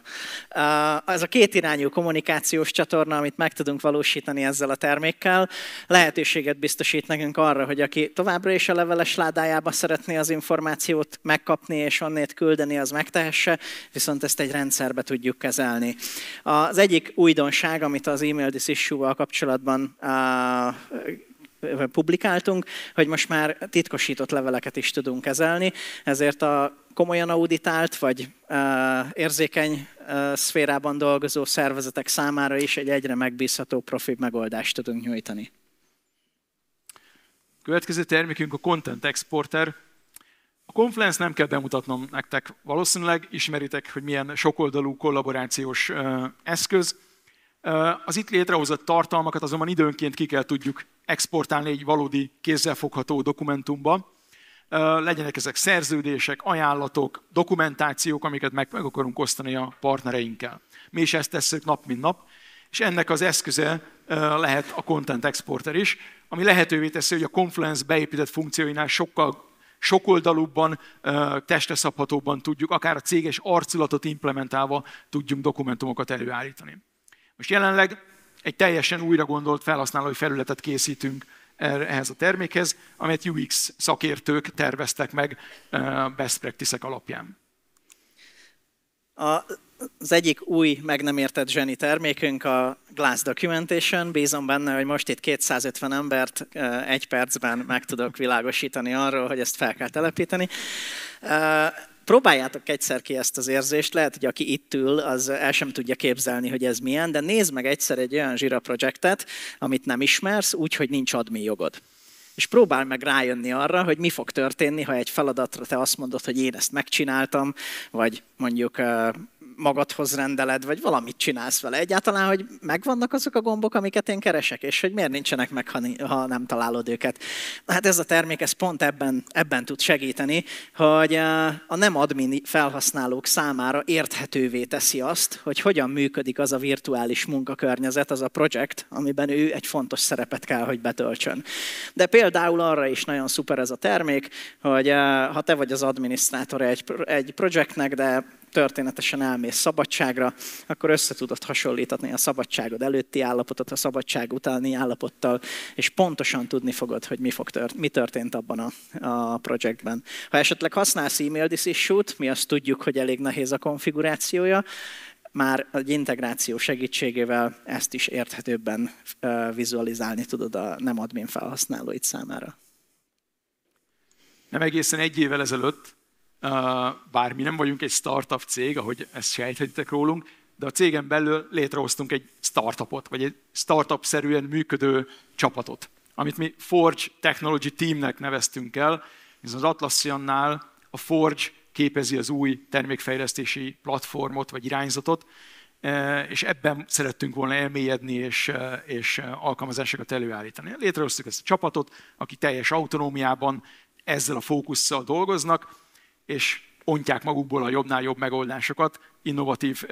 Uh, ez a kétirányú kommunikációs csatorna, amit meg tudunk valósítani ezzel a termékkel, lehetőséget biztosít nekünk arra, hogy aki továbbra is a leveles ládájába szeretné az információt megkapni és onnét küldeni, az megtehesse, viszont ezt egy rendszerbe tudjuk kezelni. Az egyik újdonság, amit az e this issue-val kapcsolatban uh, publikáltunk, hogy most már titkosított leveleket is tudunk kezelni, ezért a komolyan auditált vagy uh, érzékeny uh, szférában dolgozó szervezetek számára is egy egyre megbízható profi megoldást tudunk nyújtani.
Következő termékünk a Content Exporter. A Confluence nem kell bemutatnom nektek, valószínűleg ismeritek, hogy milyen sokoldalú kollaborációs eszköz, az itt létrehozott tartalmakat azonban időnként ki kell tudjuk exportálni egy valódi kézzelfogható dokumentumba. Legyenek ezek szerződések, ajánlatok, dokumentációk, amiket meg, meg akarunk osztani a partnereinkkel. Mi is ezt tesszük nap, mint nap, és ennek az eszköze lehet a Content Exporter is, ami lehetővé teszi, hogy a Confluence beépített funkcióinál sokkal sokoldalúbban, testre szabhatóban tudjuk, akár a céges arculatot implementálva tudjunk dokumentumokat előállítani. Most jelenleg egy teljesen újra gondolt felhasználói felületet készítünk er-, ehhez a termékhez, amelyet UX szakértők terveztek meg eh, best practices alapján.
A az egyik új, meg nem értett zseni termékünk a Glass Documentation. Bízom benne, hogy most itt 250 embert eh, egy percben meg tudok világosítani arról, hogy ezt fel kell telepíteni. Eh, Próbáljátok egyszer ki ezt az érzést, lehet, hogy aki itt ül, az el sem tudja képzelni, hogy ez milyen, de nézd meg egyszer egy olyan Zsira projektet, amit nem ismersz, úgyhogy nincs admi jogod. És próbál meg rájönni arra, hogy mi fog történni, ha egy feladatra te azt mondod, hogy én ezt megcsináltam, vagy mondjuk magadhoz rendeled, vagy valamit csinálsz vele. Egyáltalán, hogy megvannak azok a gombok, amiket én keresek, és hogy miért nincsenek meg, ha, nem találod őket. Hát ez a termék, ez pont ebben, ebben tud segíteni, hogy eh, a nem admin felhasználók számára érthetővé teszi azt, hogy hogyan működik az a virtuális munkakörnyezet, az a projekt, amiben ő egy fontos szerepet kell, hogy betöltsön. De például arra is nagyon szuper ez a termék, hogy eh, ha te vagy az adminisztrátor egy, egy projektnek, de történetesen elmész szabadságra, akkor össze tudod hasonlítatni a szabadságod előtti állapotot a szabadság utáni állapottal, és pontosan tudni fogod, hogy mi, fog tört, mi történt abban a, a projektben. Ha esetleg használsz e-mail diszissút, mi azt tudjuk, hogy elég nehéz a konfigurációja, már egy integráció segítségével ezt is érthetőbben vizualizálni tudod a nem admin felhasználóid számára.
Nem egészen egy évvel ezelőtt bár mi nem vagyunk egy startup cég, ahogy ezt sejthetitek rólunk, de a cégen belül létrehoztunk egy startupot, vagy egy startup-szerűen működő csapatot, amit mi Forge Technology Teamnek neveztünk el, ez az Atlassiannál a Forge képezi az új termékfejlesztési platformot vagy irányzatot, és ebben szerettünk volna elmélyedni és, és alkalmazásokat előállítani. Létrehoztuk ezt a csapatot, aki teljes autonómiában ezzel a fókusszal dolgoznak, és ontják magukból a jobbnál jobb megoldásokat, innovatív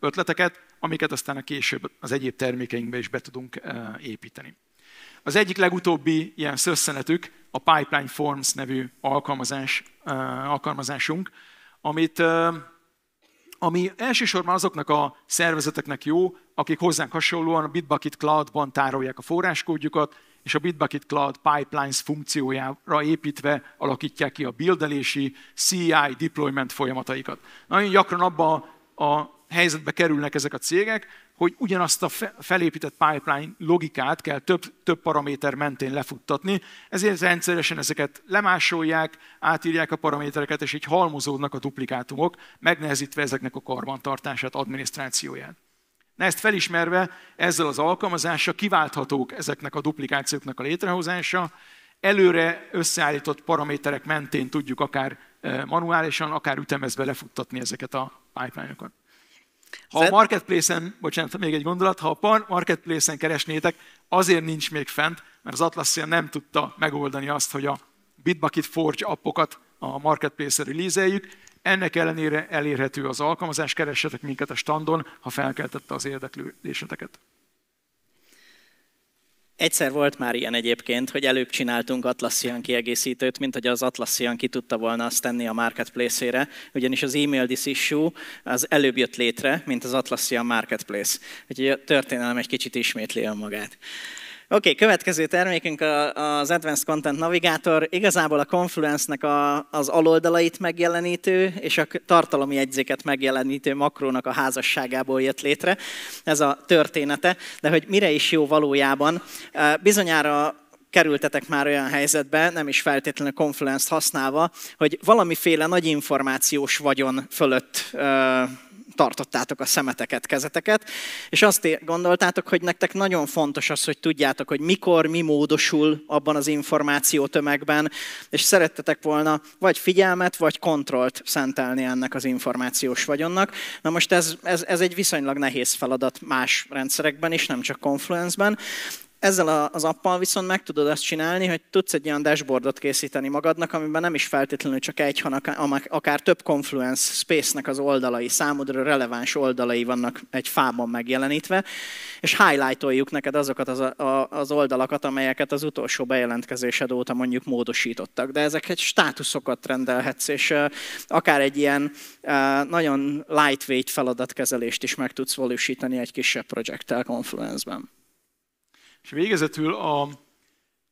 ötleteket, amiket aztán a később az egyéb termékeinkbe is be tudunk építeni. Az egyik legutóbbi ilyen szösszenetük a Pipeline Forms nevű alkalmazás, alkalmazásunk, amit, ami elsősorban azoknak a szervezeteknek jó, akik hozzánk hasonlóan a Bitbucket Cloud-ban tárolják a forráskódjukat, és a Bitbucket Cloud Pipelines funkciójára építve alakítják ki a bildelési CI deployment folyamataikat. Nagyon gyakran abba a helyzetbe kerülnek ezek a cégek, hogy ugyanazt a felépített pipeline logikát kell több, több paraméter mentén lefuttatni, ezért rendszeresen ezeket lemásolják, átírják a paramétereket, és így halmozódnak a duplikátumok, megnehezítve ezeknek a karbantartását, adminisztrációját. Na ezt felismerve ezzel az alkalmazással kiválthatók ezeknek a duplikációknak a létrehozása, előre összeállított paraméterek mentén tudjuk akár eh, manuálisan, akár ütemezve lefuttatni ezeket a pipeline-okat. Ha a marketplace-en, bocsánat, még egy gondolat, ha a marketplace-en keresnétek, azért nincs még fent, mert az Atlassian nem tudta megoldani azt, hogy a Bitbucket Forge appokat a marketplace-re release ennek ellenére elérhető az alkalmazás, keressetek minket a standon, ha felkeltette az érdeklődéseteket.
Egyszer volt már ilyen egyébként, hogy előbb csináltunk Atlassian kiegészítőt, mint hogy az Atlassian ki tudta volna azt tenni a marketplace-ére, ugyanis az email this issue az előbb jött létre, mint az Atlassian marketplace. Úgyhogy a történelem egy kicsit ismétli önmagát. magát. Oké, okay, következő termékünk az Advanced Content Navigator. Igazából a Confluence-nek a, az aloldalait megjelenítő és a tartalomi jegyzéket megjelenítő makrónak a házasságából jött létre. Ez a története. De hogy mire is jó valójában? Eh, bizonyára kerültetek már olyan helyzetbe, nem is feltétlenül Confluence-t használva, hogy valamiféle nagy információs vagyon fölött eh, tartottátok a szemeteket, kezeteket, és azt gondoltátok, hogy nektek nagyon fontos az, hogy tudjátok, hogy mikor mi módosul abban az információ tömegben, és szerettetek volna vagy figyelmet, vagy kontrollt szentelni ennek az információs vagyonnak. Na most ez, ez, ez egy viszonylag nehéz feladat más rendszerekben is, nem csak Confluence-ben, ezzel az appal viszont meg tudod azt csinálni, hogy tudsz egy olyan dashboardot készíteni magadnak, amiben nem is feltétlenül csak egy, hanem akár több Confluence Space-nek az oldalai, számodra releváns oldalai vannak egy fában megjelenítve, és highlightoljuk neked azokat az, a, az oldalakat, amelyeket az utolsó bejelentkezésed óta mondjuk módosítottak. De ezek egy státuszokat rendelhetsz, és akár egy ilyen nagyon lightweight feladatkezelést is meg tudsz valósítani egy kisebb projekttel Confluence-ben.
És végezetül a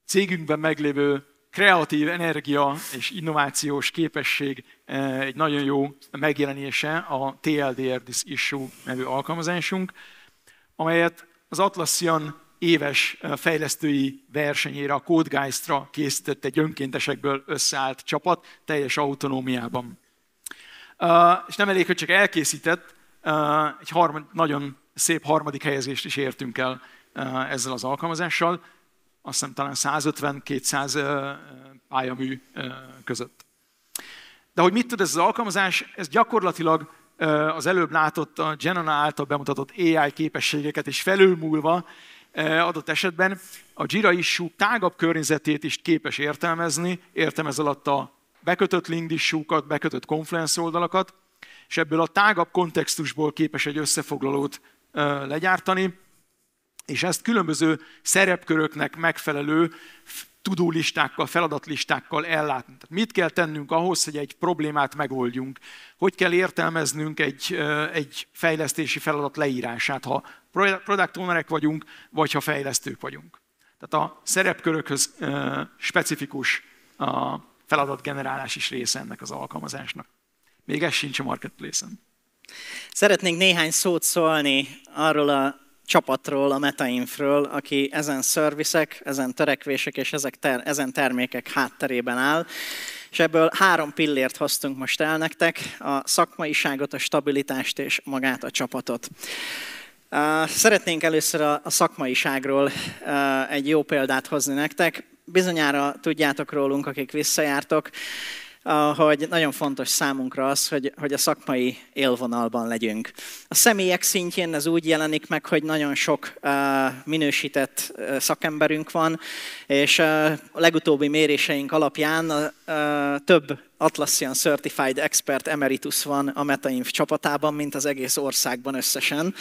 cégünkben meglévő kreatív energia és innovációs képesség eh, egy nagyon jó megjelenése a TLDR This Issue nevű alkalmazásunk, amelyet az Atlassian éves eh, fejlesztői versenyére, a ra készített egy önkéntesekből összeállt csapat teljes autonómiában. Eh, és nem elég, hogy csak elkészített, egy harmad, nagyon szép harmadik helyezést is értünk el Eh, ezzel az alkalmazással, azt hiszem talán 150-200 eh, pályamű eh, között. De hogy mit tud ez az alkalmazás, ez gyakorlatilag az előbb látott a Genona által bemutatott AI képességeket és felülmúlva adott esetben a Jira issú tágabb környezetét is képes értelmezni, értelmez alatt a bekötött linkdissúkat, bekötött Confluence oldalakat, és ebből a tágabb kontextusból képes egy összefoglalót legyártani, és ezt különböző szerepköröknek megfelelő tudólistákkal, feladatlistákkal ellátni. Tehát mit kell tennünk ahhoz, hogy egy problémát megoldjunk? Hogy kell értelmeznünk egy, egy fejlesztési feladat leírását, ha product ownerek vagyunk, vagy ha fejlesztők vagyunk? Tehát a szerepkörökhöz specifikus a feladatgenerálás is része ennek az alkalmazásnak. Még ez sincs a marketplace-en. Szeretnénk
néhány szót szólni arról a csapatról, a MetaInfről, aki ezen szervisek, ezen törekvések és ezek ter, ezen termékek hátterében áll. És ebből három pillért hoztunk most el nektek, a szakmaiságot, a stabilitást és magát a csapatot. Szeretnénk először a szakmaiságról egy jó példát hozni nektek. Bizonyára tudjátok rólunk, akik visszajártok, hogy nagyon fontos számunkra az, hogy, hogy a szakmai élvonalban legyünk. A személyek szintjén ez úgy jelenik meg, hogy nagyon sok e, minősített e, szakemberünk van, és e, a legutóbbi méréseink alapján több Atlassian Certified Expert emeritus van a MetaInf csapatában, mint az egész országban összesen.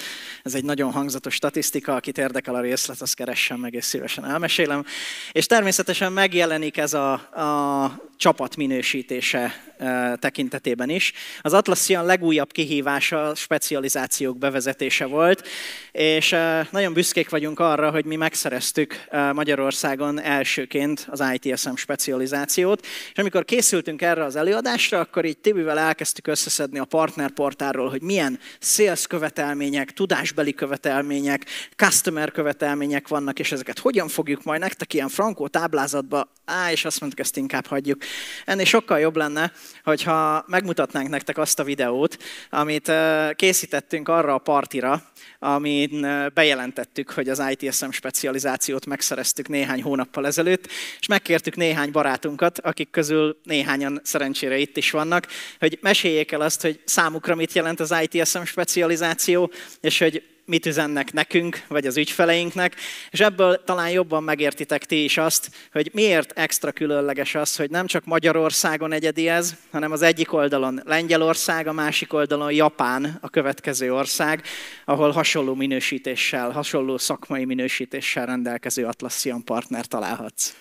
Ez egy nagyon hangzatos statisztika, akit érdekel a részlet, az keressen meg, és szívesen elmesélem. És természetesen megjelenik ez a, a csapat minősítése e, tekintetében is. Az Atlassian legújabb kihívása a specializációk bevezetése volt, és e, nagyon büszkék vagyunk arra, hogy mi megszereztük e, Magyarországon elsőként az ITSM specializációt, és amikor készültünk erre az előadásra, akkor így Tibivel elkezdtük összeszedni a partnerportáról, hogy milyen sales követelmények, tudásbeli követelmények, customer követelmények vannak, és ezeket hogyan fogjuk majd nektek ilyen frankó táblázatba, á, és azt mondtuk, ezt inkább hagyjuk. Ennél sokkal jobb lenne, hogyha megmutatnánk nektek azt a videót, amit készítettünk arra a partira, amin eh, bejelentettük, hogy az ITSM specializációt megszereztük néhány hónappal ezelőtt, és megkértük néhány barátunkat, akik közül néhányan szerencsére itt is vannak, hogy meséljék el azt, hogy számukra mit jelent az ITSM specializáció, és hogy mit üzennek nekünk, vagy az ügyfeleinknek, és ebből talán jobban megértitek ti is azt, hogy miért extra különleges az, hogy nem csak Magyarországon egyedi ez, hanem az egyik oldalon Lengyelország, a másik oldalon Japán a következő ország, ahol hasonló minősítéssel, hasonló szakmai minősítéssel rendelkező Atlassian partner találhatsz.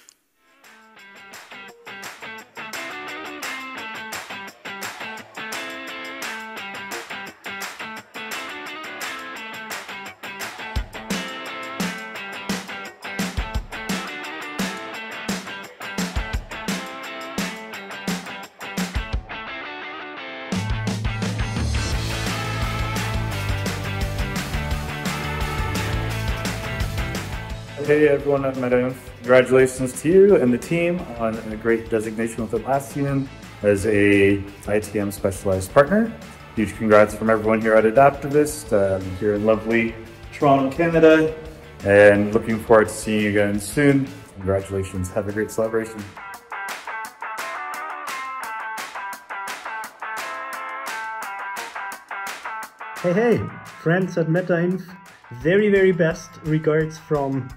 Hey everyone at MetaInf! congratulations to you and the team on a great designation with Atlassian as a ITM specialized partner. Huge congrats from everyone here at Adaptivist, um, here in lovely Toronto, Canada, and looking forward to seeing you again soon. Congratulations, have a great celebration.
Hey, hey, friends at MetaInf, very, very best regards from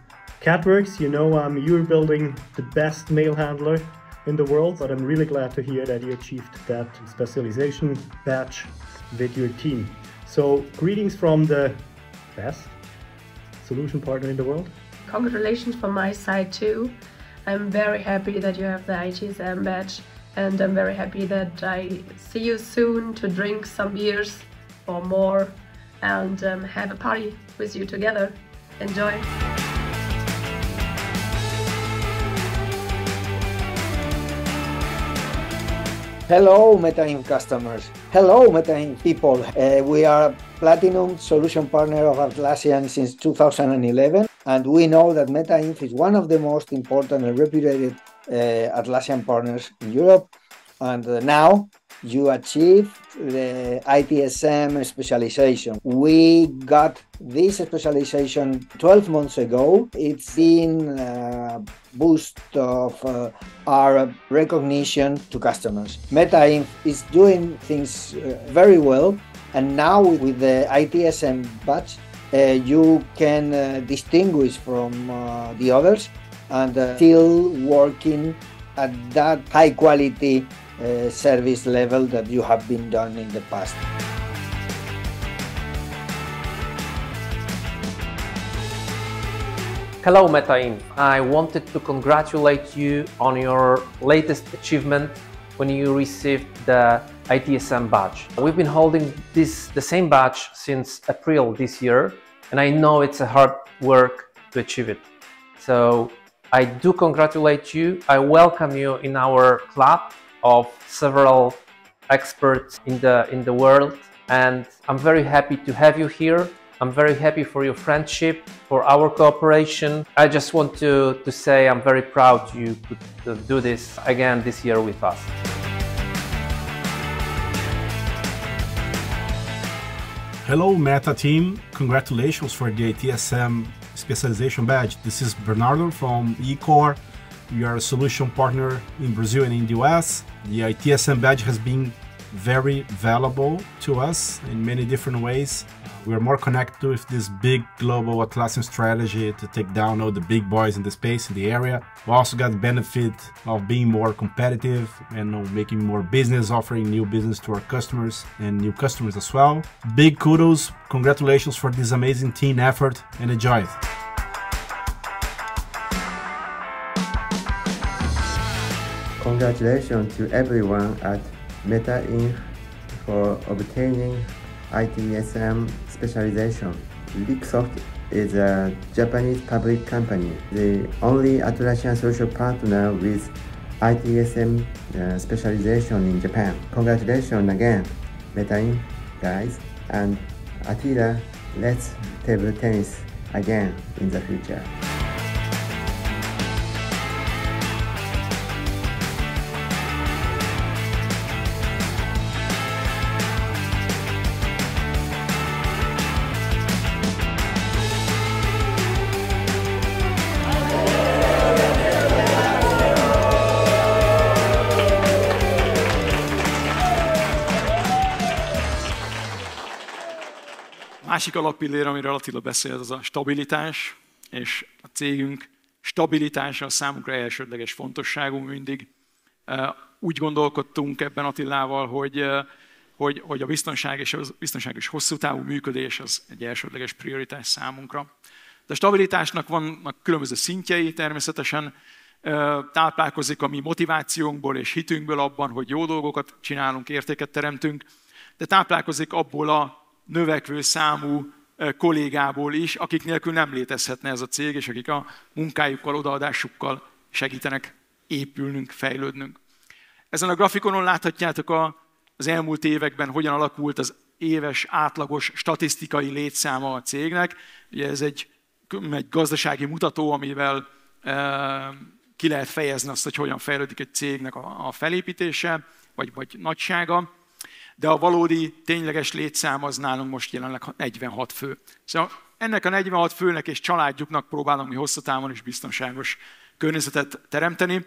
Catworks, you know um, you're building the best mail handler in the world, but I'm really glad to
hear that you achieved that specialization badge with your team. So greetings from the best solution partner in the world.
Congratulations from my side too. I'm very happy that you have the ITSM badge and I'm very happy that I see you soon to drink some beers or more
and um, have a party with you together. Enjoy! Hello, MetaIn customers. Hello, MetaIn people. Uh, we are Platinum Solution Partner of Atlassian since 2011, and we know that MetaInf is one of the most important and reputed uh, Atlassian partners in Europe. And uh, now you achieve the ITSM specialization. We got this specialization 12 months ago. It's been a boost of uh, our recognition to customers. MetaInf is doing things uh, very well, and now with the ITSM badge, uh, you can uh, distinguish from uh, the
others and uh, still working at that high quality uh, service level that you have been done in the past.
Hello Metain.
I wanted to congratulate you on your latest achievement when you received the ITSM badge. We've been holding this the same badge since April this year and I know it's a hard work to achieve it. So I do congratulate you. I welcome you in our club of several experts in the, in the world. And I'm very happy to have you here. I'm very happy for your friendship, for our cooperation. I just want to, to say I'm very proud you could uh, do this again this year with us.
Hello, Meta team. Congratulations for the ATSM specialization badge. This is Bernardo from eCore. We are a solution partner in Brazil and in the US. The ITSM badge has been very valuable to us in many different ways. We are more connected with this big global Atlassian strategy to take down all the big boys in the space, in the area. We also got the benefit of being more competitive and of making more business, offering new business to our customers and new customers as well. Big kudos, congratulations for this amazing team effort and enjoy it.
Congratulations to everyone at Meta Inc. for obtaining ITSM specialization. Leaksoft is a Japanese public company, the only Atlassian social partner with ITSM uh, specialization in Japan. Congratulations again, Meta Inc. guys, and Attila. let's table tennis again in the future.
másik alapillér, amiről Attila beszélt, az a stabilitás, és a cégünk stabilitása a számunkra elsődleges fontosságú mindig. Úgy gondolkodtunk ebben Attilával, hogy, hogy, hogy a biztonság és a biztonság és hosszú távú működés az egy elsődleges prioritás számunkra. De a stabilitásnak vannak különböző szintjei természetesen, táplálkozik a mi motivációnkból és hitünkből abban, hogy jó dolgokat csinálunk, értéket teremtünk, de táplálkozik abból a növekvő számú kollégából is, akik nélkül nem létezhetne ez a cég, és akik a munkájukkal, odaadásukkal segítenek épülnünk, fejlődnünk. Ezen a grafikonon láthatjátok a, az elmúlt években, hogyan alakult az éves átlagos statisztikai létszáma a cégnek. Ugye ez egy, egy gazdasági mutató, amivel e, ki lehet fejezni azt, hogy hogyan fejlődik egy cégnek a, a felépítése, vagy, vagy nagysága de a valódi tényleges létszám az nálunk most jelenleg 46 fő. Szóval ennek a 46 főnek és családjuknak próbálunk mi hosszú távon is biztonságos környezetet teremteni.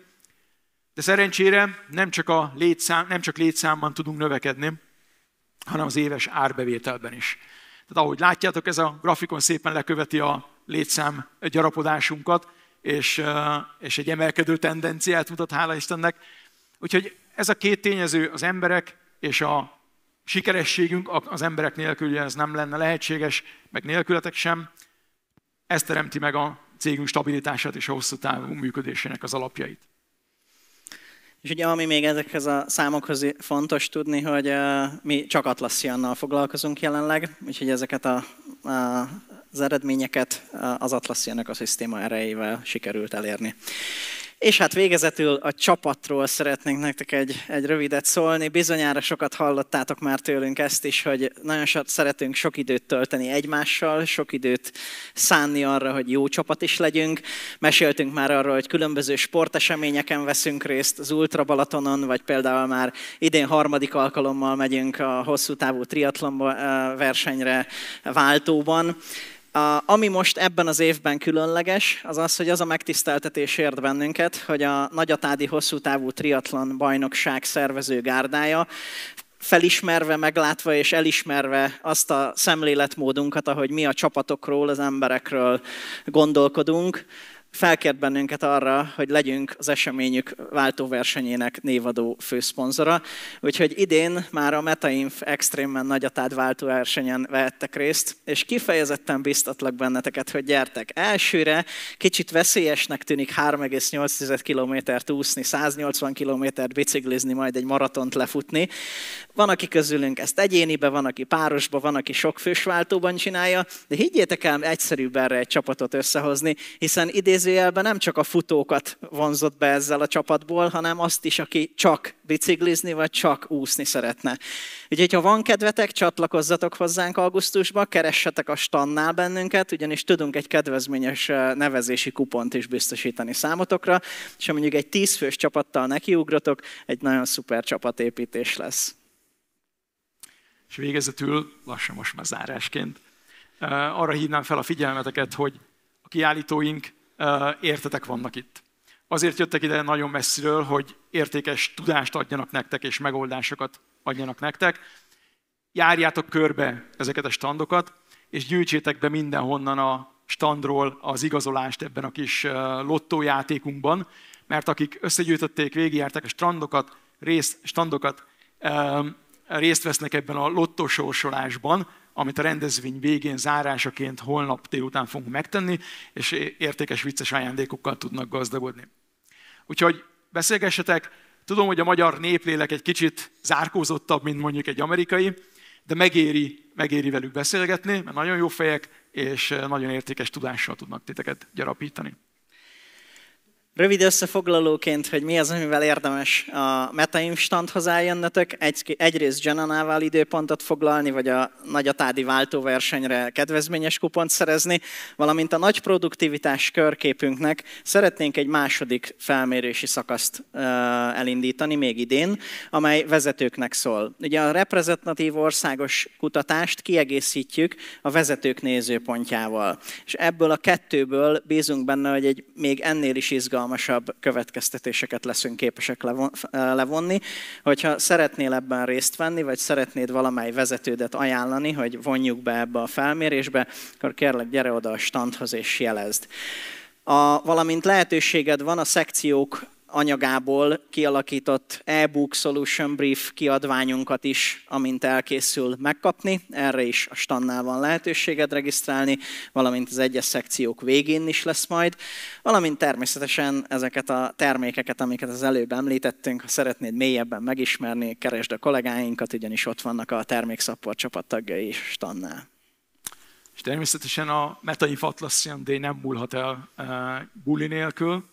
De szerencsére nem csak, a létszám, nem csak létszámban tudunk növekedni, hanem az éves árbevételben is. Tehát ahogy látjátok, ez a grafikon szépen leköveti a létszám gyarapodásunkat, és, és egy emelkedő tendenciát mutat, hála Istennek. Úgyhogy ez a két tényező, az emberek és a sikerességünk az emberek nélkül, ugye ez nem lenne lehetséges, meg nélkületek sem. Ez teremti meg a cégünk stabilitását és a hosszú távú működésének az alapjait.
És ugye ami még ezekhez a számokhoz fontos tudni, hogy uh, mi csak Atlassiannal foglalkozunk jelenleg, úgyhogy ezeket a, a, az eredményeket az Atlas a szisztéma erejével sikerült elérni. És hát végezetül a csapatról szeretnénk nektek egy, egy rövidet szólni. Bizonyára sokat hallottátok már tőlünk ezt is, hogy nagyon szeretünk sok időt tölteni egymással, sok időt szánni arra, hogy jó csapat is legyünk. Meséltünk már arról, hogy különböző sporteseményeken veszünk részt, az Ultra Balatonon, vagy például már idén harmadik alkalommal megyünk a hosszú távú triatlon versenyre váltóban. A, ami most ebben az évben különleges, az az, hogy az a megtiszteltetés ért bennünket, hogy a Nagyatádi hosszú távú triatlan bajnokság szervező gárdája felismerve, meglátva és elismerve azt a szemléletmódunkat, ahogy mi a csapatokról, az emberekről gondolkodunk, felkért bennünket arra, hogy legyünk az eseményük váltóversenyének névadó főszponzora. Úgyhogy idén már a MetaInf extrémen nagyatád váltóversenyen vehettek részt, és kifejezetten biztatlak benneteket, hogy gyertek. Elsőre kicsit veszélyesnek tűnik 3,8 kilométert úszni, 180 kilométert biciklizni, majd egy maratont lefutni. Van, aki közülünk ezt egyénibe, van, aki párosba, van, aki sok fős váltóban csinálja, de higgyétek el, egyszerűbb erre egy csapatot összehozni, hiszen idén idézőjelben nem csak a futókat vonzott be ezzel a csapatból, hanem azt is, aki csak biciklizni vagy csak úszni szeretne. Úgyhogy ha van kedvetek, csatlakozzatok hozzánk augusztusba, keressetek a stannál bennünket, ugyanis tudunk egy kedvezményes eh, nevezési kupont is biztosítani számotokra, és ha mondjuk egy tízfős csapattal nekiugrotok, egy nagyon szuper
csapatépítés lesz. És végezetül, lassan most már zárásként, eh, arra hívnám fel a figyelmeteket, hogy a kiállítóink értetek vannak itt. Azért jöttek ide nagyon messziről, hogy értékes tudást adjanak nektek, és megoldásokat adjanak nektek. Járjátok körbe ezeket a standokat, és gyűjtsétek be mindenhonnan a standról az igazolást ebben a kis lottójátékunkban, mert akik összegyűjtötték, végigjárták a strandokat, rész, standokat, részt vesznek ebben a lottósorsolásban, amit a rendezvény végén zárásaként holnap délután fogunk megtenni, és értékes vicces ajándékokkal tudnak gazdagodni. Úgyhogy beszélgessetek, tudom, hogy a magyar néplélek egy kicsit zárkózottabb, mint mondjuk egy amerikai, de megéri, megéri velük beszélgetni, mert nagyon jó fejek, és eh, nagyon értékes tudással tudnak titeket gyarapítani.
Rövid összefoglalóként, hogy mi az, amivel érdemes a Metaim standhoz eljönnetek? egy, egyrészt Genanával időpontot foglalni, vagy a nagyatádi váltóversenyre kedvezményes kupont szerezni, valamint a nagy produktivitás körképünknek szeretnénk egy második felmérési szakaszt elindítani még idén, amely vezetőknek szól. Ugye a reprezentatív országos kutatást kiegészítjük a vezetők nézőpontjával, és ebből a kettőből bízunk benne, hogy egy még ennél is izgalmas izgalmasabb következtetéseket leszünk képesek levonni. Hogyha szeretnél ebben részt venni, vagy szeretnéd valamely vezetődet ajánlani, hogy vonjuk be ebbe a felmérésbe, akkor kérlek gyere oda a standhoz és jelezd. A, valamint lehetőséged van a szekciók anyagából kialakított e-book solution brief kiadványunkat is, amint elkészül megkapni. Erre is a stannál van lehetőséged regisztrálni, valamint az egyes szekciók végén is lesz majd. Valamint természetesen ezeket a termékeket, amiket az előbb említettünk, ha szeretnéd mélyebben megismerni, keresd a kollégáinkat, ugyanis ott vannak a termékszapport csapattagjai is stannál.
És természetesen a metai fatlasszian Day nem múlhat el uh, buli nélkül,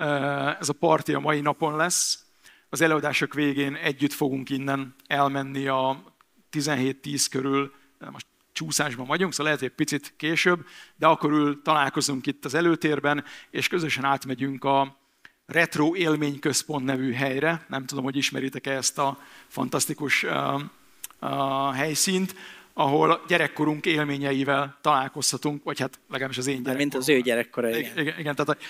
Eh, ez a parti a mai napon lesz. Az előadások végén együtt fogunk innen elmenni a 17-10 körül, most csúszásban vagyunk, szóval lehet, hogy egy picit később, de akkor ül, találkozunk itt az előtérben, és közösen átmegyünk a Retro Élményközpont nevű helyre. Nem tudom, hogy ismeritek-e ezt a fantasztikus uh, uh, helyszínt ahol gyerekkorunk élményeivel találkozhatunk, vagy hát legalábbis az én gyerekkorom. Mint az ő gyerekkora, igen. igen, igen tehát,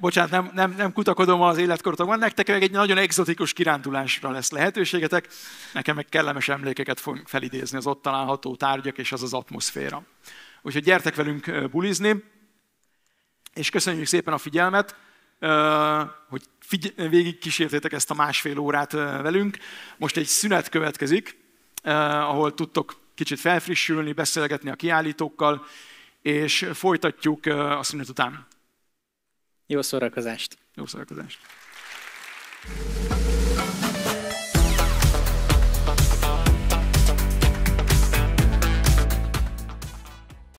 bocsánat, nem, nem, nem kutakodom az életkorotokban, nektek meg egy nagyon egzotikus kirándulásra lesz lehetőségetek, nekem meg kellemes emlékeket fog felidézni az ott található tárgyak és az az atmoszféra. Úgyhogy gyertek velünk bulizni, és köszönjük szépen a figyelmet, hogy figy- végig kísértétek ezt a másfél órát velünk. Most egy szünet következik, ahol tudtok kicsit felfrissülni, beszélgetni a kiállítókkal, és folytatjuk a szünet után. Jó szórakozást! Jó szórakozást!